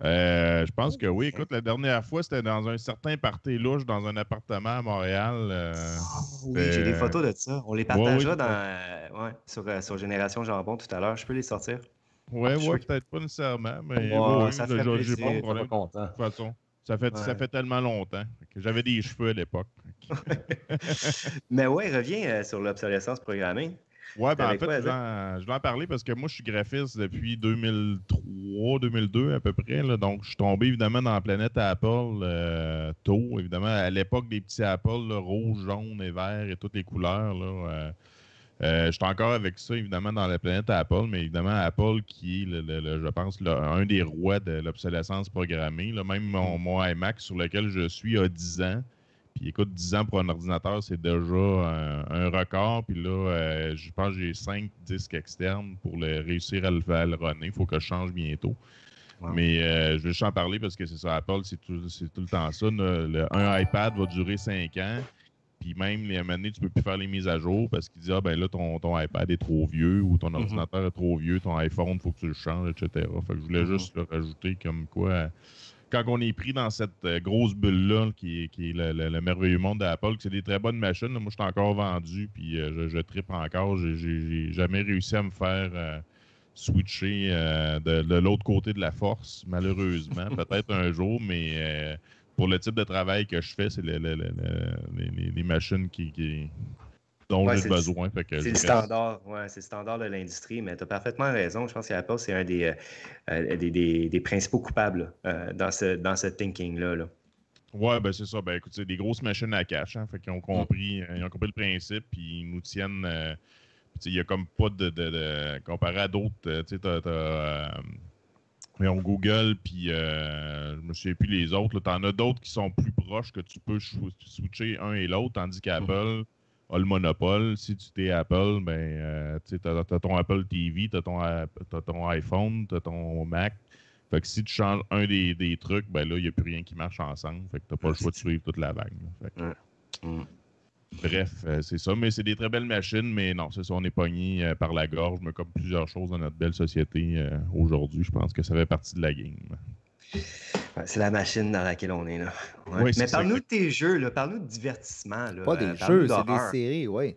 euh, je pense que oui. Écoute, la dernière fois, c'était dans un certain party louche dans un appartement à Montréal. Euh, ah oui, j'ai des photos de ça. On les partagera dans, sur, Génération Jambon tout à l'heure. Je peux les sortir. Oui, ah, peut-être pas nécessairement, mais ça fait ça fait, tellement longtemps que j'avais des cheveux à l'époque. mais ouais, reviens sur l'obsolescence programmée. Oui, ben en fait, je vais en parler parce que moi, je suis graphiste depuis 2003-2002 à peu près. donc, je suis tombé évidemment dans la planète Apple euh, tôt. Évidemment, à l'époque des petits Apple, rouge, jaune et vert et toutes les couleurs. Euh, euh, je suis encore avec ça, évidemment, dans la planète Apple, mais évidemment, Apple qui est, je pense, un des rois de l'obsolescence programmée. même mon, mm. mon, iMac sur lequel je suis a 10 ans. Puis écoute, 10 ans pour un ordinateur, c'est déjà un, record. Puis là, euh, je pense que j'ai 5 disques externes pour réussir à le, faire le runner. Il faut que je change bientôt. Mais euh, je vais juste en parler parce que c'est ça, Apple, c'est tout, le temps ça. Le, un iPad va durer 5 ans. Puis même, les années, tu peux plus faire les mises à jour parce qu'il dit Ah, ben là, ton, iPad est trop vieux ou ton mhm. ordinateur est trop vieux, ton iPhone, il faut que tu le changes, etc. Fait que je voulais mhm. juste le rajouter comme quoi quand on est pris dans cette euh, grosse bulle-là, qui, est le, merveilleux monde d'Apple, que c'est des très bonnes machines. Moi, je suis encore vendu, puis euh, je, je tripe encore. J'ai jamais réussi à me faire euh, switcher de, l'autre côté de la force, malheureusement. Peut-être un jour, mais pour le type de travail que je fais, c'est les, machines qui, dont j'ai besoin. C'est le standard, c'est standard de l'industrie, mais tu as parfaitement raison. Je pense qu'Apple, c'est un des, euh, euh, principaux coupables euh, dans ce, thinking-là. Oui, ben c'est ça. Ben écoute, c'est des grosses machines à cash. Hein, ont mm. compris, ils ont compris le principe, puis ils nous tiennent. il n'y a comme pas de. de, comparé à d'autres, tu sais, on Google, puis je sais plus les autres. Tu en as d'autres qui sont plus proches que tu peux switcher un et l'autre, tandis mm. qu'Apple, a ah, le monopole. Si tu t'es Apple, ben, euh, tu as, ton Apple TV, tu as, ton iPhone, tu as ton Mac. Fait que si tu changes un des, trucs, ben là, il n'y a plus rien qui marche ensemble. Fait que pas le ah, choix de suivre toute la vague. Mm. Bref, euh, c'est ça. Mais c'est des très belles machines, mais non, c'est ça, on est pogné euh, par la gorge, mais comme plusieurs choses dans notre belle société aujourd'hui, je pense que ça fait partie de la game. C'est la machine dans laquelle on est. Là. Mais parle-nous de tes jeux, parle-nous de divertissement. Pas des euh, jeux, c'est des séries, oui.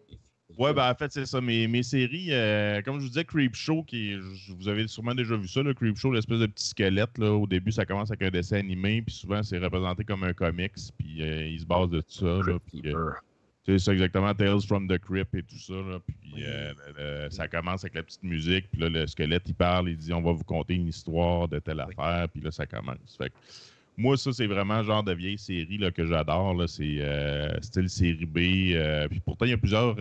Oui, ben en fait, c'est ça. Mes, séries, euh, comme je vous disais, Creepshow, qui, vous avez sûrement déjà vu ça, le show, l'espèce de petit squelette. Là, au début, ça commence avec un dessin animé, puis souvent, c'est représenté comme un comics, puis euh, il se base de tout ça. C'est ça exactement, Tales from the Crypt et tout ça. puis euh, ça commence avec la petite musique, puis là, le squelette, il parle, il dit on va vous conter une histoire de telle affaire, puis là, ça commence. moi, ça, c'est vraiment le genre de vieille série que j'adore. C'est euh, style série B. Euh, puis pourtant, il y a plusieurs,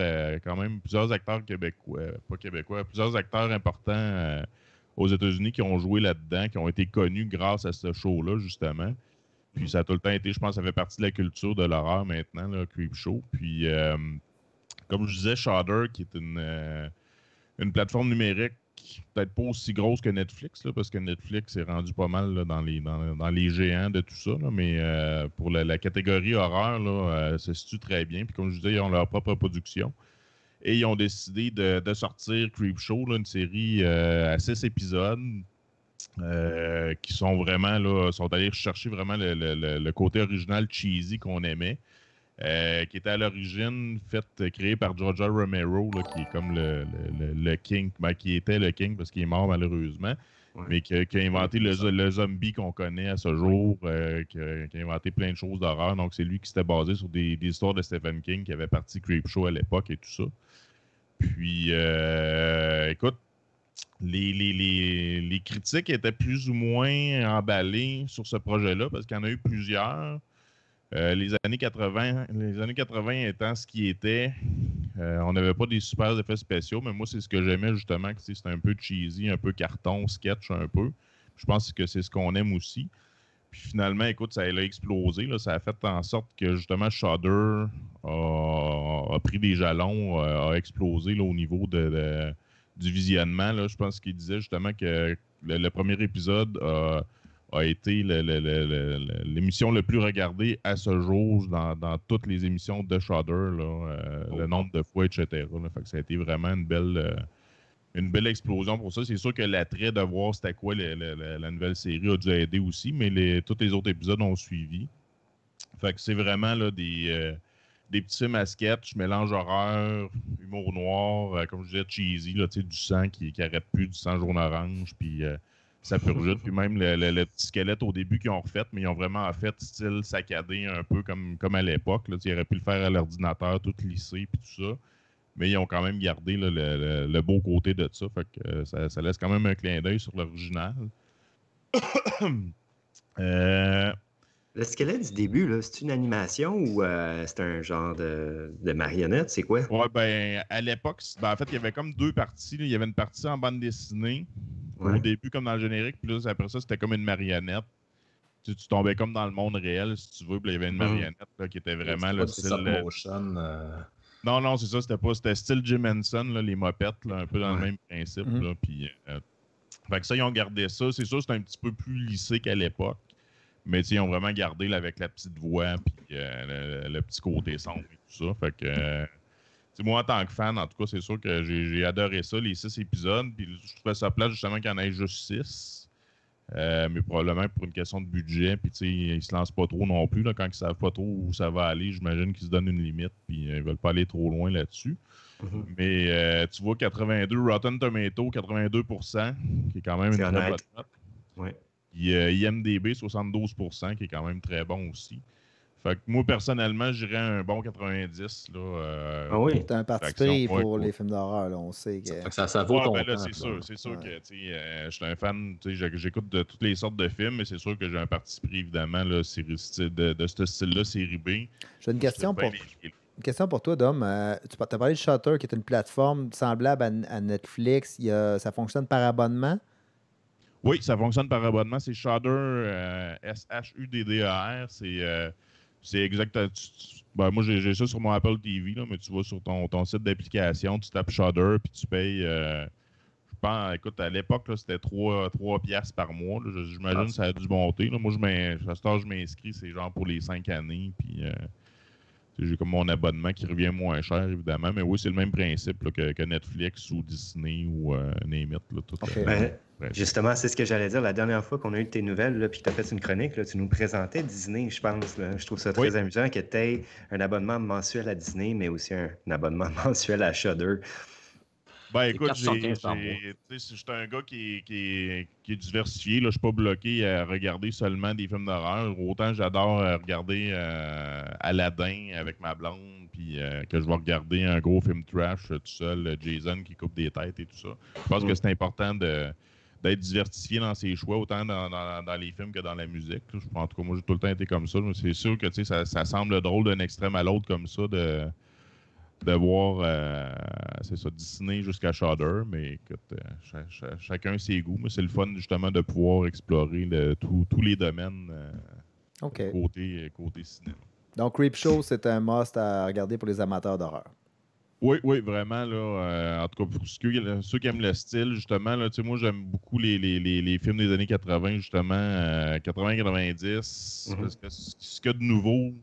quand même, plusieurs acteurs québécois, pas québécois, plusieurs acteurs importants aux États-Unis qui ont joué là-dedans, qui ont été connus grâce à ce show-là, justement. Puis ça a tout le temps été, je pense, ça fait partie de la culture de l'horreur maintenant, le Creep Puis, euh, comme je disais, Shudder, qui est une, euh, une plateforme numérique peut-être pas aussi grosse que Netflix, parce que Netflix est rendu pas mal dans, les, dans, les géants de tout ça, mais euh, pour la, catégorie horreur, ça se situe très bien. Puis comme je disais, ils ont leur propre production. Et ils ont décidé de, de sortir Creepshow, une série à six épisodes, euh, qui sont vraiment là, sont allés chercher vraiment le, côté original cheesy qu'on aimait, euh, qui était à l'origine fait créé par George Romero, qui est comme le, King, ben, qui était le King parce qu'il est mort malheureusement, mais qui, a inventé le, zombie qu'on connaît à ce jour, euh, qui, a, inventé plein de choses d'horreur. Donc c'est lui qui s'était basé sur des, histoires de Stephen King qui avait parti show à l'époque et tout ça. Puis, écoute, les, critiques étaient plus ou moins emballées sur ce projet-là, parce qu'il y en a eu plusieurs. Euh, les, années 80, les années 80 étant ce qui était, euh, on n'avait pas des super effets spéciaux, mais moi, c'est ce que j'aimais justement, que c'était un peu cheesy, un peu carton, sketch un peu. Je pense que c'est ce qu'on aime aussi. Puis finalement, écoute, ça a explosé. Là, ça a fait en sorte que justement Shudder a, pris des jalons, euh, a explosé là, au niveau de du visionnement. je pense qu'il disait justement que le, premier épisode a, été l'émission le, plus regardée à ce jour dans, toutes les émissions de Shudder, euh, le oh. nombre de fois, etc. ça a été vraiment une belle, euh, une belle explosion pour ça. C'est sûr que l'attrait de voir c'était quoi la nouvelle série a dû aider aussi, mais tous les autres épisodes ont suivi. Fait que c'est vraiment là, des. Euh, des petits films à mélange horreur, humour noir, euh, comme je disais, cheesy, du sang qui, n'arrête arrête plus, du sang jaune orange, puis euh, ça purgite. puis même le, petit squelette au début qu'ils ont refait, mais ils ont vraiment fait style saccadé un peu comme, comme à l'époque. Ils auraient pu le faire à l'ordinateur, tout lissé, puis tout ça. Mais ils ont quand même gardé le, le, beau côté de ça. Fait que, euh, ça, ça, laisse quand même un clin d'œil sur l'original. euh, le squelette du début, c'est une animation ou euh, c'est un genre de, marionnette? C'est quoi? Ouais, ben, à l'époque, ben, en fait, il y avait comme deux parties. Il y avait une partie en bande dessinée, au début, comme dans le générique, puis après ça, c'était comme une marionnette. Tu, tombais comme dans le monde réel, si tu veux, puis il y avait une mm. marionnette qui était vraiment le style. Euh, Motion, euh. Non, non, c'est ça, c'était pas. C'était style Jim Henson, les mopettes, un peu dans le même principe. Mm. puis, Fait que ça, ils ont gardé ça. C'est sûr, c'était un petit peu plus lissé qu'à l'époque. Mais ils ont vraiment gardé avec la petite voix puis euh, le, petit côté sombre et tout ça. Fait que c'est euh, moi en tant que fan, en tout cas, c'est sûr que j'ai adoré ça, les six épisodes. Puis je trouvais ça plat justement qu'il y en ait juste six. Euh, mais probablement pour une question de budget, puis tu sais, se lancent pas trop non plus. quand ils ne savent pas trop où ça va aller, j'imagine qu'ils se donnent une limite, puis ils veulent pas aller trop loin là-dessus. Mm-hmm. Mais tu vois, 82 Rotten Tomato, 82%, qui est quand même une très bonne note. IMDB, euh, 72 qui est quand même très bon aussi. moi, personnellement, j'irais un bon 90. Là, euh, ah oui, un parti pris pour les films d'horreur, on sait que... ça, vaut ton C'est sûr, que, euh, je suis un fan, j'écoute de toutes les sortes de films, mais c'est sûr que j'ai un parti pris, évidemment, là, de, ce style-là, série B. J'ai une question pour... question pour toi, Dom. tu as parlé de Shutter, qui est une plateforme semblable à, Netflix. ça fonctionne par abonnement? Oui, ça fonctionne par abonnement. C'est Shudder, euh, S-H-U-D-D-E-R. Euh, c'est exact. Ben, moi, j'ai ça sur mon Apple TV, mais tu vas sur ton, ton site d'application, tu tapes Shudder, puis tu payes. Euh, je pense, écoute, à l'époque, c'était 3, piastres par mois. J'imagine ah. que ça a dû monter. Moi, je à je m'inscris, c'est genre pour les 5 années, puis. J'ai comme mon abonnement qui revient moins cher, évidemment. Mais oui, c'est le même principe que, Netflix ou Disney ou euh, Tout, ben, Justement, c'est ce que j'allais dire la dernière fois qu'on a eu tes nouvelles, puis que tu as fait une chronique, tu nous présentais Disney, je pense. Je trouve ça très amusant que tu aies un abonnement mensuel à Disney, mais aussi un, abonnement mensuel à Shudder. Ben écoute, j'étais un gars qui, qui, qui est diversifié. Je suis pas bloqué à regarder seulement des films d'horreur. Autant j'adore euh, regarder euh, Aladdin avec ma blonde, puis euh, que je vais regarder un gros film trash tout seul, Jason qui coupe des têtes et tout ça. Je pense que mm. c'est important de, d'être diversifié dans ses choix, autant dans, les films que dans la musique. En tout cas, moi, j'ai tout le temps été comme ça. C'est sûr que ça, semble drôle d'un extrême à l'autre comme ça de, voir euh, c'est ça, Disney jusqu'à Shudder, mais écoute, euh, chacun ses goûts. Mais c'est le fun justement de pouvoir explorer tous les domaines euh, côté, côté cinéma. Donc Creepshow, c'est un must à regarder pour les amateurs d'horreur. Oui, oui, vraiment. Là, euh, en tout cas, pour ceux, qui aiment le style, justement, là, moi, j'aime beaucoup les, films des années 80, justement, 80-90, euh, mhm. parce que ce qu'il y a de nouveau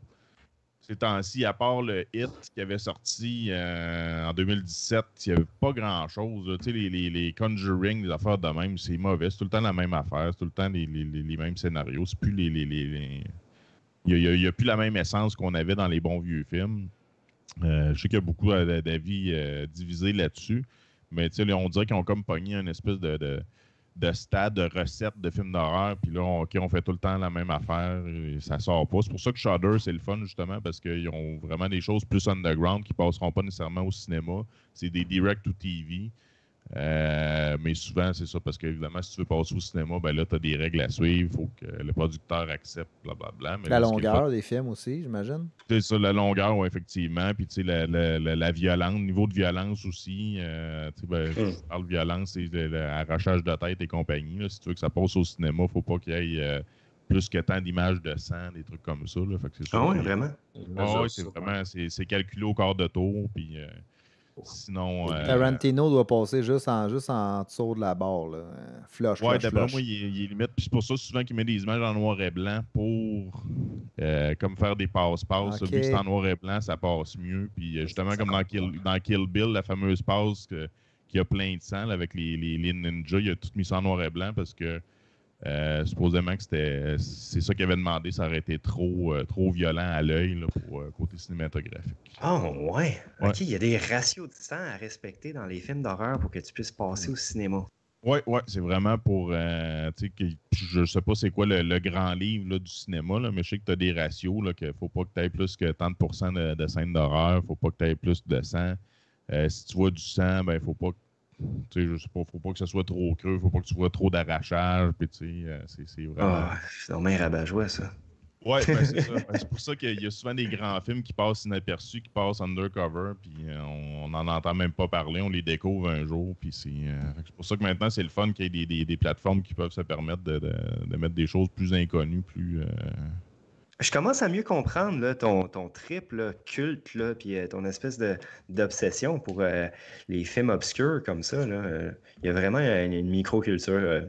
ces temps-ci, à part le hit qui avait sorti euh, en 2017, il n'y avait pas grand-chose. Tu les, Conjuring, les affaires de même, c'est mauvais. C'est tout le temps la même affaire, c'est tout le temps les, mêmes scénarios. C'est plus les... Il n'y a plus la même essence qu'on avait dans les bons vieux films. Euh, je sais qu'il y a beaucoup euh, d'avis euh, divisés là-dessus, mais on dirait qu'ils ont comme pogné une espèce de, stade de recette de films d'horreur, puis là, on, ont fait tout le temps la même affaire, et ça sort pas. C'est pour ça que Shudder, c'est le fun, justement, parce qu'ils ont vraiment des choses plus underground qui passeront pas nécessairement au cinéma. C'est des direct to TV. Euh, mais souvent, c'est ça, parce que évidemment, si tu veux passer au cinéma, ben là, tu as des règles à suivre, il faut que le producteur accepte, blablabla. la longueur des films aussi, j'imagine. C'est ça, la longueur, effectivement. Puis, tu sais, la, la, la, violence, niveau de violence aussi. Euh, ben, Je hmm. parle de violence, c'est l'arrachage de tête et compagnie. Si tu veux que ça passe au cinéma, faut pas qu'il y ait. Euh, plus que tant d'images de sang, des trucs comme ça. Là. ah oui, vraiment? Ah oui, c'est vraiment, c'est calculé au quart de tour. Puis, euh, Sinon. Euh, Tarantino doit passer juste en, juste en dessous de la barre. Flush, ouais, moi, il, il limite. Puis c'est pour ça souvent qu'il met des images en noir et blanc pour euh, comme faire des passes. Passes Vu que c'est en noir et blanc, ça passe mieux. Puis euh, justement, comme dans Kill, Bill, la fameuse passe qui a plein de sang avec les, les, ninjas, il a tout mis en noir et blanc parce que euh, supposément que c'était c'est ça qu'il avait demandé, ça aurait été trop, euh, trop violent à l'œil pour euh, côté cinématographique. Ah ouais. OK, il y a des ratios de sang à respecter dans les films d'horreur pour que tu puisses passer au cinéma. ouais ouais, c'est vraiment pour. je sais pas c'est quoi le, grand livre du cinéma, mais je sais que tu as des ratios, qu'il faut pas que tu aies plus que 30 de, de scènes d'horreur, faut pas que tu aies plus de sang. si tu vois du sang, il ben, faut pas que tu sais, faut pas que ce soit trop creux, faut pas que tu vois trop d'arrachage, puis tu euh, c'est vraiment... un ah, c'est rabat-joie, ça. Oui, ben, c'est ça. Ben, c'est pour ça qu'il y a souvent des grands films qui passent inaperçus, qui passent undercover, puis euh, on n'en entend même pas parler, on les découvre un jour. Puis c'est, euh, c'est pour ça que maintenant, c'est le fun qu'il y ait des, plateformes qui peuvent se permettre de, mettre des choses plus inconnues, plus, je commence à mieux comprendre ton, triple culte, là, puis euh, ton espèce de, d'obsession pour euh, les films obscurs comme ça. Euh, il y a vraiment une, micro microculture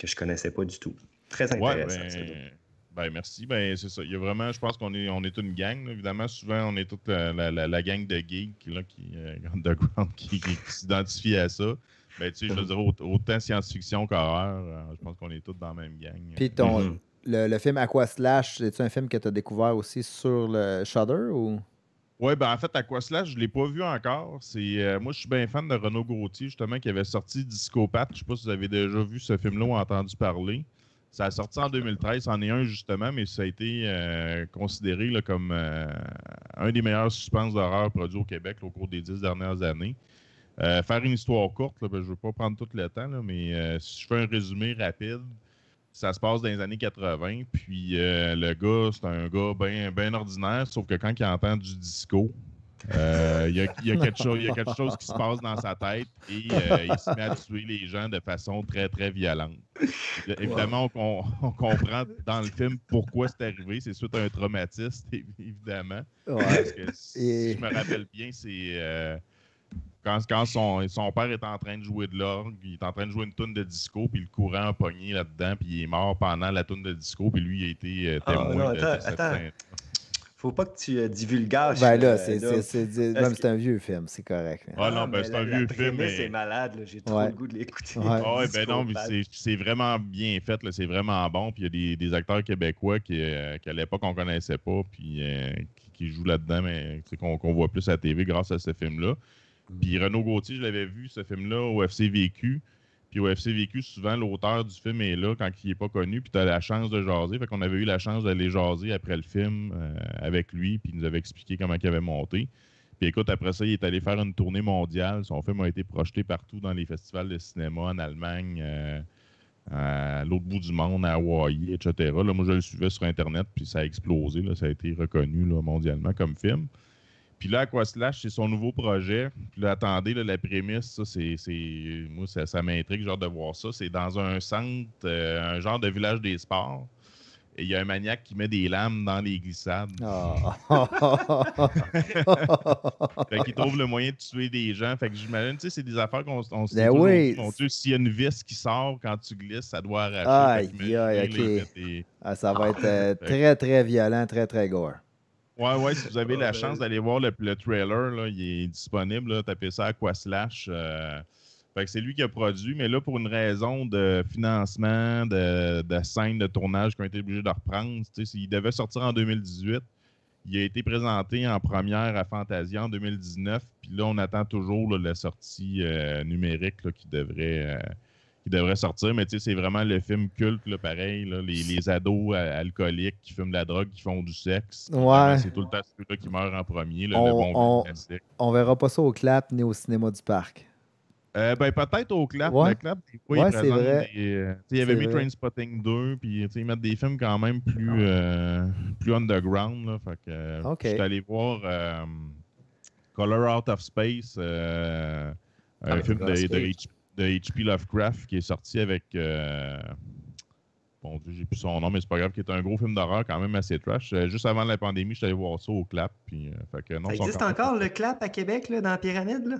que je connaissais pas du tout. Très intéressant. Ben, ouais, ben, merci. Ben, c'est ça. Il y a vraiment, je pense qu'on est, on est une gang. Évidemment, souvent, on est toute la, la, gang de geeks qui, underground, s'identifie à ça. Ben, tu sais, mhm. autant science-fiction qu'horreur, je pense qu'on est tous dans la même gang. Puis ton, mhm le, film Aqua Slash, c'est un film que tu as découvert aussi sur le Shudder ou? Oui, ben en fait, Aqua Slash, je ne l'ai pas vu encore. C'est euh, Moi, je suis bien fan de Renaud Gauthier, justement, qui avait sorti Discopath. Je ne sais pas si vous avez déjà vu ce film-là ou entendu parler. Ça a sorti en 2013, c'en est un justement, mais ça a été euh, considéré comme euh, un des meilleurs suspens d'horreur produits au Québec au cours des dix dernières années. faire une histoire courte, ben, je ne veux pas prendre tout le temps, mais si je fais un résumé rapide, ça se passe dans les années 80. Puis euh, le gars, c'est un gars bien ordinaire, sauf que quand il entend du disco, euh, il, y a, quelque chose, il y quelque chose qui se passe dans sa tête et euh, il se met à tuer les gens de façon très, très violente. Évidemment, on, comprend dans le film pourquoi c'est arrivé. C'est suite à un traumatisme, évidemment. si je me rappelle bien, c'est quand, son, père est en train de jouer de l'orgue, il est en train de jouer une toune de disco, puis le courant a pogné là-dedans, puis il est mort pendant la toune de disco, puis lui, il a été euh, ah, témoin attends, de, Faut pas que tu divulgues euh, divulgages. Ben là, euh, c'est un vieux film, c'est correct. Ah, non, ah, ben c'est un vieux film. Mais... c'est malade, j'ai trop le goût de l'écouter. ben non, c'est vraiment bien fait, c'est vraiment bon. Puis il y a des, acteurs québécois qui, qu'à l'époque on connaissait pas, puis qui, jouent là-dedans, mais qu'on voit plus à la TV grâce à ce film-là. Puis Renaud Gauthier, je l'avais vu, ce film-là, au FCVQ. Puis au FCVQ, souvent, l'auteur du film est là quand il n'est pas connu, puis tu as la chance de jaser. Fait qu'on avait eu la chance d'aller jaser après le film euh, avec lui, puis il nous avait expliqué comment il avait monté. Puis écoute, après ça, il est allé faire une tournée mondiale. Son film a été projeté partout dans les festivals de cinéma en Allemagne, euh, à l'autre bout du monde, à Hawaï, etc. Là, moi, je le suivais sur Internet, puis ça a explosé. Ça a été reconnu mondialement comme film. Puis là, lâche, c'est son nouveau projet. Puis là, attendez, la prémisse, ça, c'est, moi, ça, m'intrigue genre de voir ça. C'est dans un centre, euh, un genre de village des sports. Et il y a un maniaque qui met des lames dans les glissades. Oh. trouve le moyen de tuer des gens. Fait que j'imagine, tu sais, c'est des affaires qu'on se ben dit. S'il y a une vis qui sort quand tu glisses, ça doit arracher. Ah, ça va ah. être euh, très, très violent, très, très gore. Ouais, ouais, si vous avez ah, la ben. chance d'aller voir le, le trailer, il est disponible. tapez ça à quoi slash. Euh, c'est lui qui a produit, mais là, pour une raison de financement, de, de scène de tournage qui a été obligé de reprendre, il devait sortir en 2018. Il a été présenté en première à Fantasia en 2019. Puis là, on attend toujours la sortie euh, numérique qui devrait. Euh, qui devrait sortir, mais c'est vraiment le film culte, pareil, les, les, ados euh, alcooliques qui fument de la drogue, qui font du sexe. Euh, c'est tout le temps ceux-là qui meurent en premier, on, le bon verra pas ça au clap ni au cinéma du parc. Euh, ben, peut-être au clap. Le clap, des fois, il vrai. Des, il avait mis Trainspotting 2, puis ils mettent des films quand même plus, ah plus underground. Là, Je suis allé voir Color Out of Space, un film de, de de H.P. Lovecraft qui est sorti avec. Euh, bon Dieu, j'ai plus son nom, mais c'est pas grave, qui est un gros film d'horreur quand même assez trash. Euh, juste avant la pandémie, je suis allé voir ça au Clap. Puis, euh, non, ça existe encore, le Clap à Québec, là, dans la pyramide? Là?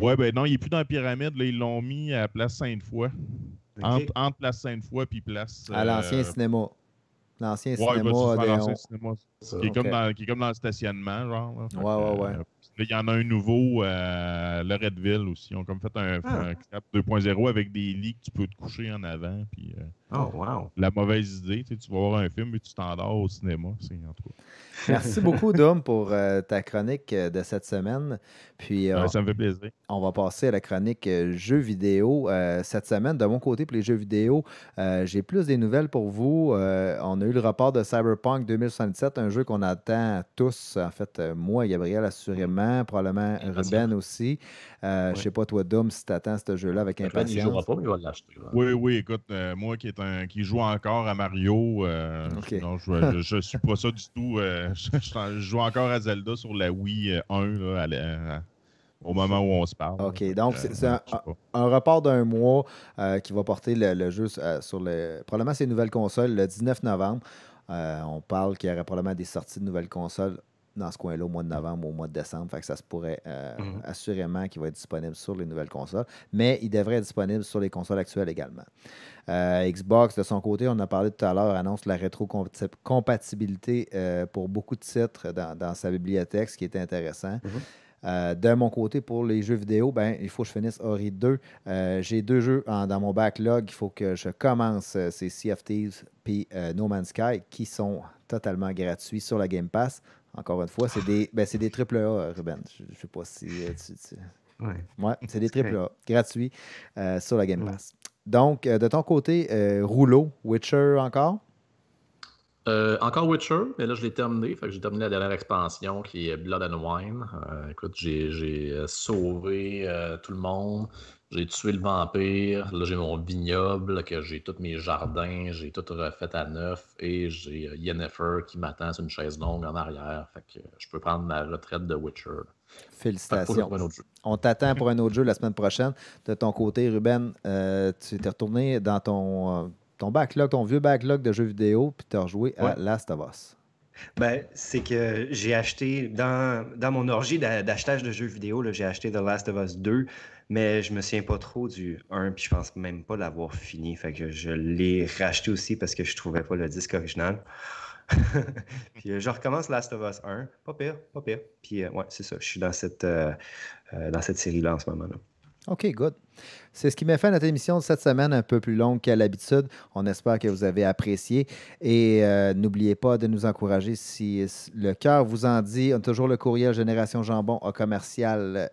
Ouais, ben non, il n'est plus dans la pyramide. Là, ils l'ont mis à Place Sainte-Foy. Entre, Place Sainte-Foy et Place. À l'ancien cinéma. L'ancien ben, cinéma. l'ancien cinéma. Qui est, comme dans, qui est, comme dans, le stationnement, genre. Là, ouais, ouais, ouais il y en a un nouveau euh, à Redville Redville aussi. On ont comme fait un, 2.0 ah. avec des lits que tu peux te coucher en avant. Puis, euh, Oh, la mauvaise idée. Tu, vas voir un film et tu t'endors au cinéma. Merci beaucoup, Dom, pour euh, ta chronique euh, de cette semaine. Puis, euh, ça me fait plaisir. On va passer à la chronique jeux vidéo. cette semaine, de mon côté, pour les jeux vidéo, j'ai plus des nouvelles pour vous. on a eu le report de Cyberpunk 2077, un jeu qu'on attend tous. En fait, moi, Gabriel, assurément, probablement Ruben aussi. Je ne sais pas, toi, Dom, si tu attends ce jeu-là avec impatience. Oui, oui, écoute, moi qui est qui joue encore à Mario. Euh, je ne suis pas ça du tout. Euh, je, joue encore à Zelda sur la Wii 1 euh, au moment où on se parle. OK, donc c'est un, report d'un mois qui va porter le, jeu sur le, probablement ses nouvelles consoles le 19 novembre. on parle qu'il y aurait probablement des sorties de nouvelles consoles dans ce coin-là au mois de novembre, ou au mois de décembre. ça se pourrait euh, mhm. assurément qu'il va être disponible sur les nouvelles consoles, mais il devrait être disponible sur les consoles actuelles également. Euh, Xbox, de son côté, on a parlé tout à l'heure, annonce la rétrocompatibilité euh, pour beaucoup de titres dans, sa bibliothèque, ce qui est intéressant. Mhm. de mon côté, pour les jeux vidéo, ben, il faut que je finisse Ori 2. J'ai deux jeux dans mon backlog. Il faut que je commence ces CFTs puis No Man's Sky qui sont totalement gratuits sur la Game Pass. Encore une fois, c'est des, ah. ben, des triple A, Ruben. Je ne sais pas si tu. Oui, Ouais. c'est des triple A, euh, gratuits euh, sur la Game Pass. Donc, euh, de ton côté, Rouleau, Witcher encore euh, encore Witcher, mais là je l'ai terminé. Fait j'ai terminé la dernière expansion qui est Blood and Wine. Euh, écoute, j'ai, euh, sauvé tout le monde. J'ai tué le vampire. Là j'ai mon vignoble, que j'ai tous mes jardins, j'ai tout refait à neuf et j'ai Yennefer qui m'attend sur une chaise longue en arrière. Fait je peux prendre ma retraite de Witcher. Félicitations. On t'attend pour un autre jeu la semaine prochaine. De ton côté, Ruben, tu es retourné dans ton ton backlog, ton vieux backlog de jeux vidéo, puis tu as rejoué à Last of Us? Ben, c'est que j'ai acheté, dans, dans mon orgie d'achetage de jeux vidéo, j'ai acheté The Last of Us 2, mais je me souviens pas trop du 1, puis je pense même pas l'avoir fini. Fait que je l'ai racheté aussi parce que je trouvais pas le disque original. puis euh, je recommence Last of Us 1, pas pire, pas pire. Puis euh, ouais, c'est ça, je suis dans cette, euh, dans cette série-là en ce moment-là. OK, good. C'est ce qui m'a fait notre émission de cette semaine, un peu plus longue qu'à l'habitude. On espère que vous avez apprécié et euh, n'oubliez pas de nous encourager si le cœur vous en dit. On a toujours le courriel Génération Jambon à commercial euh,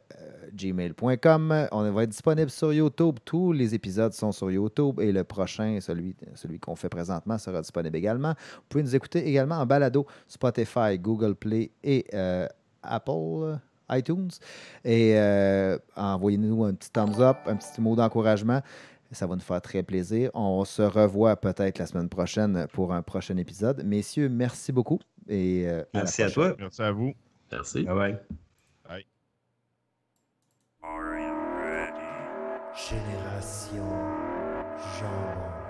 gmail.com. On va être disponible sur YouTube. Tous les épisodes sont sur YouTube et le prochain, celui, celui qu'on fait présentement, sera disponible également. Vous pouvez nous écouter également en balado Spotify, Google Play et euh, Apple iTunes. Et euh, envoyez-nous un petit thumbs up, un petit mot d'encouragement. Ça va nous faire très plaisir. On se revoit peut-être la semaine prochaine pour un prochain épisode. Messieurs, merci beaucoup. Et, euh, merci à, toi. Merci à vous. Merci. Bye bye. Are you ready? Génération Jean.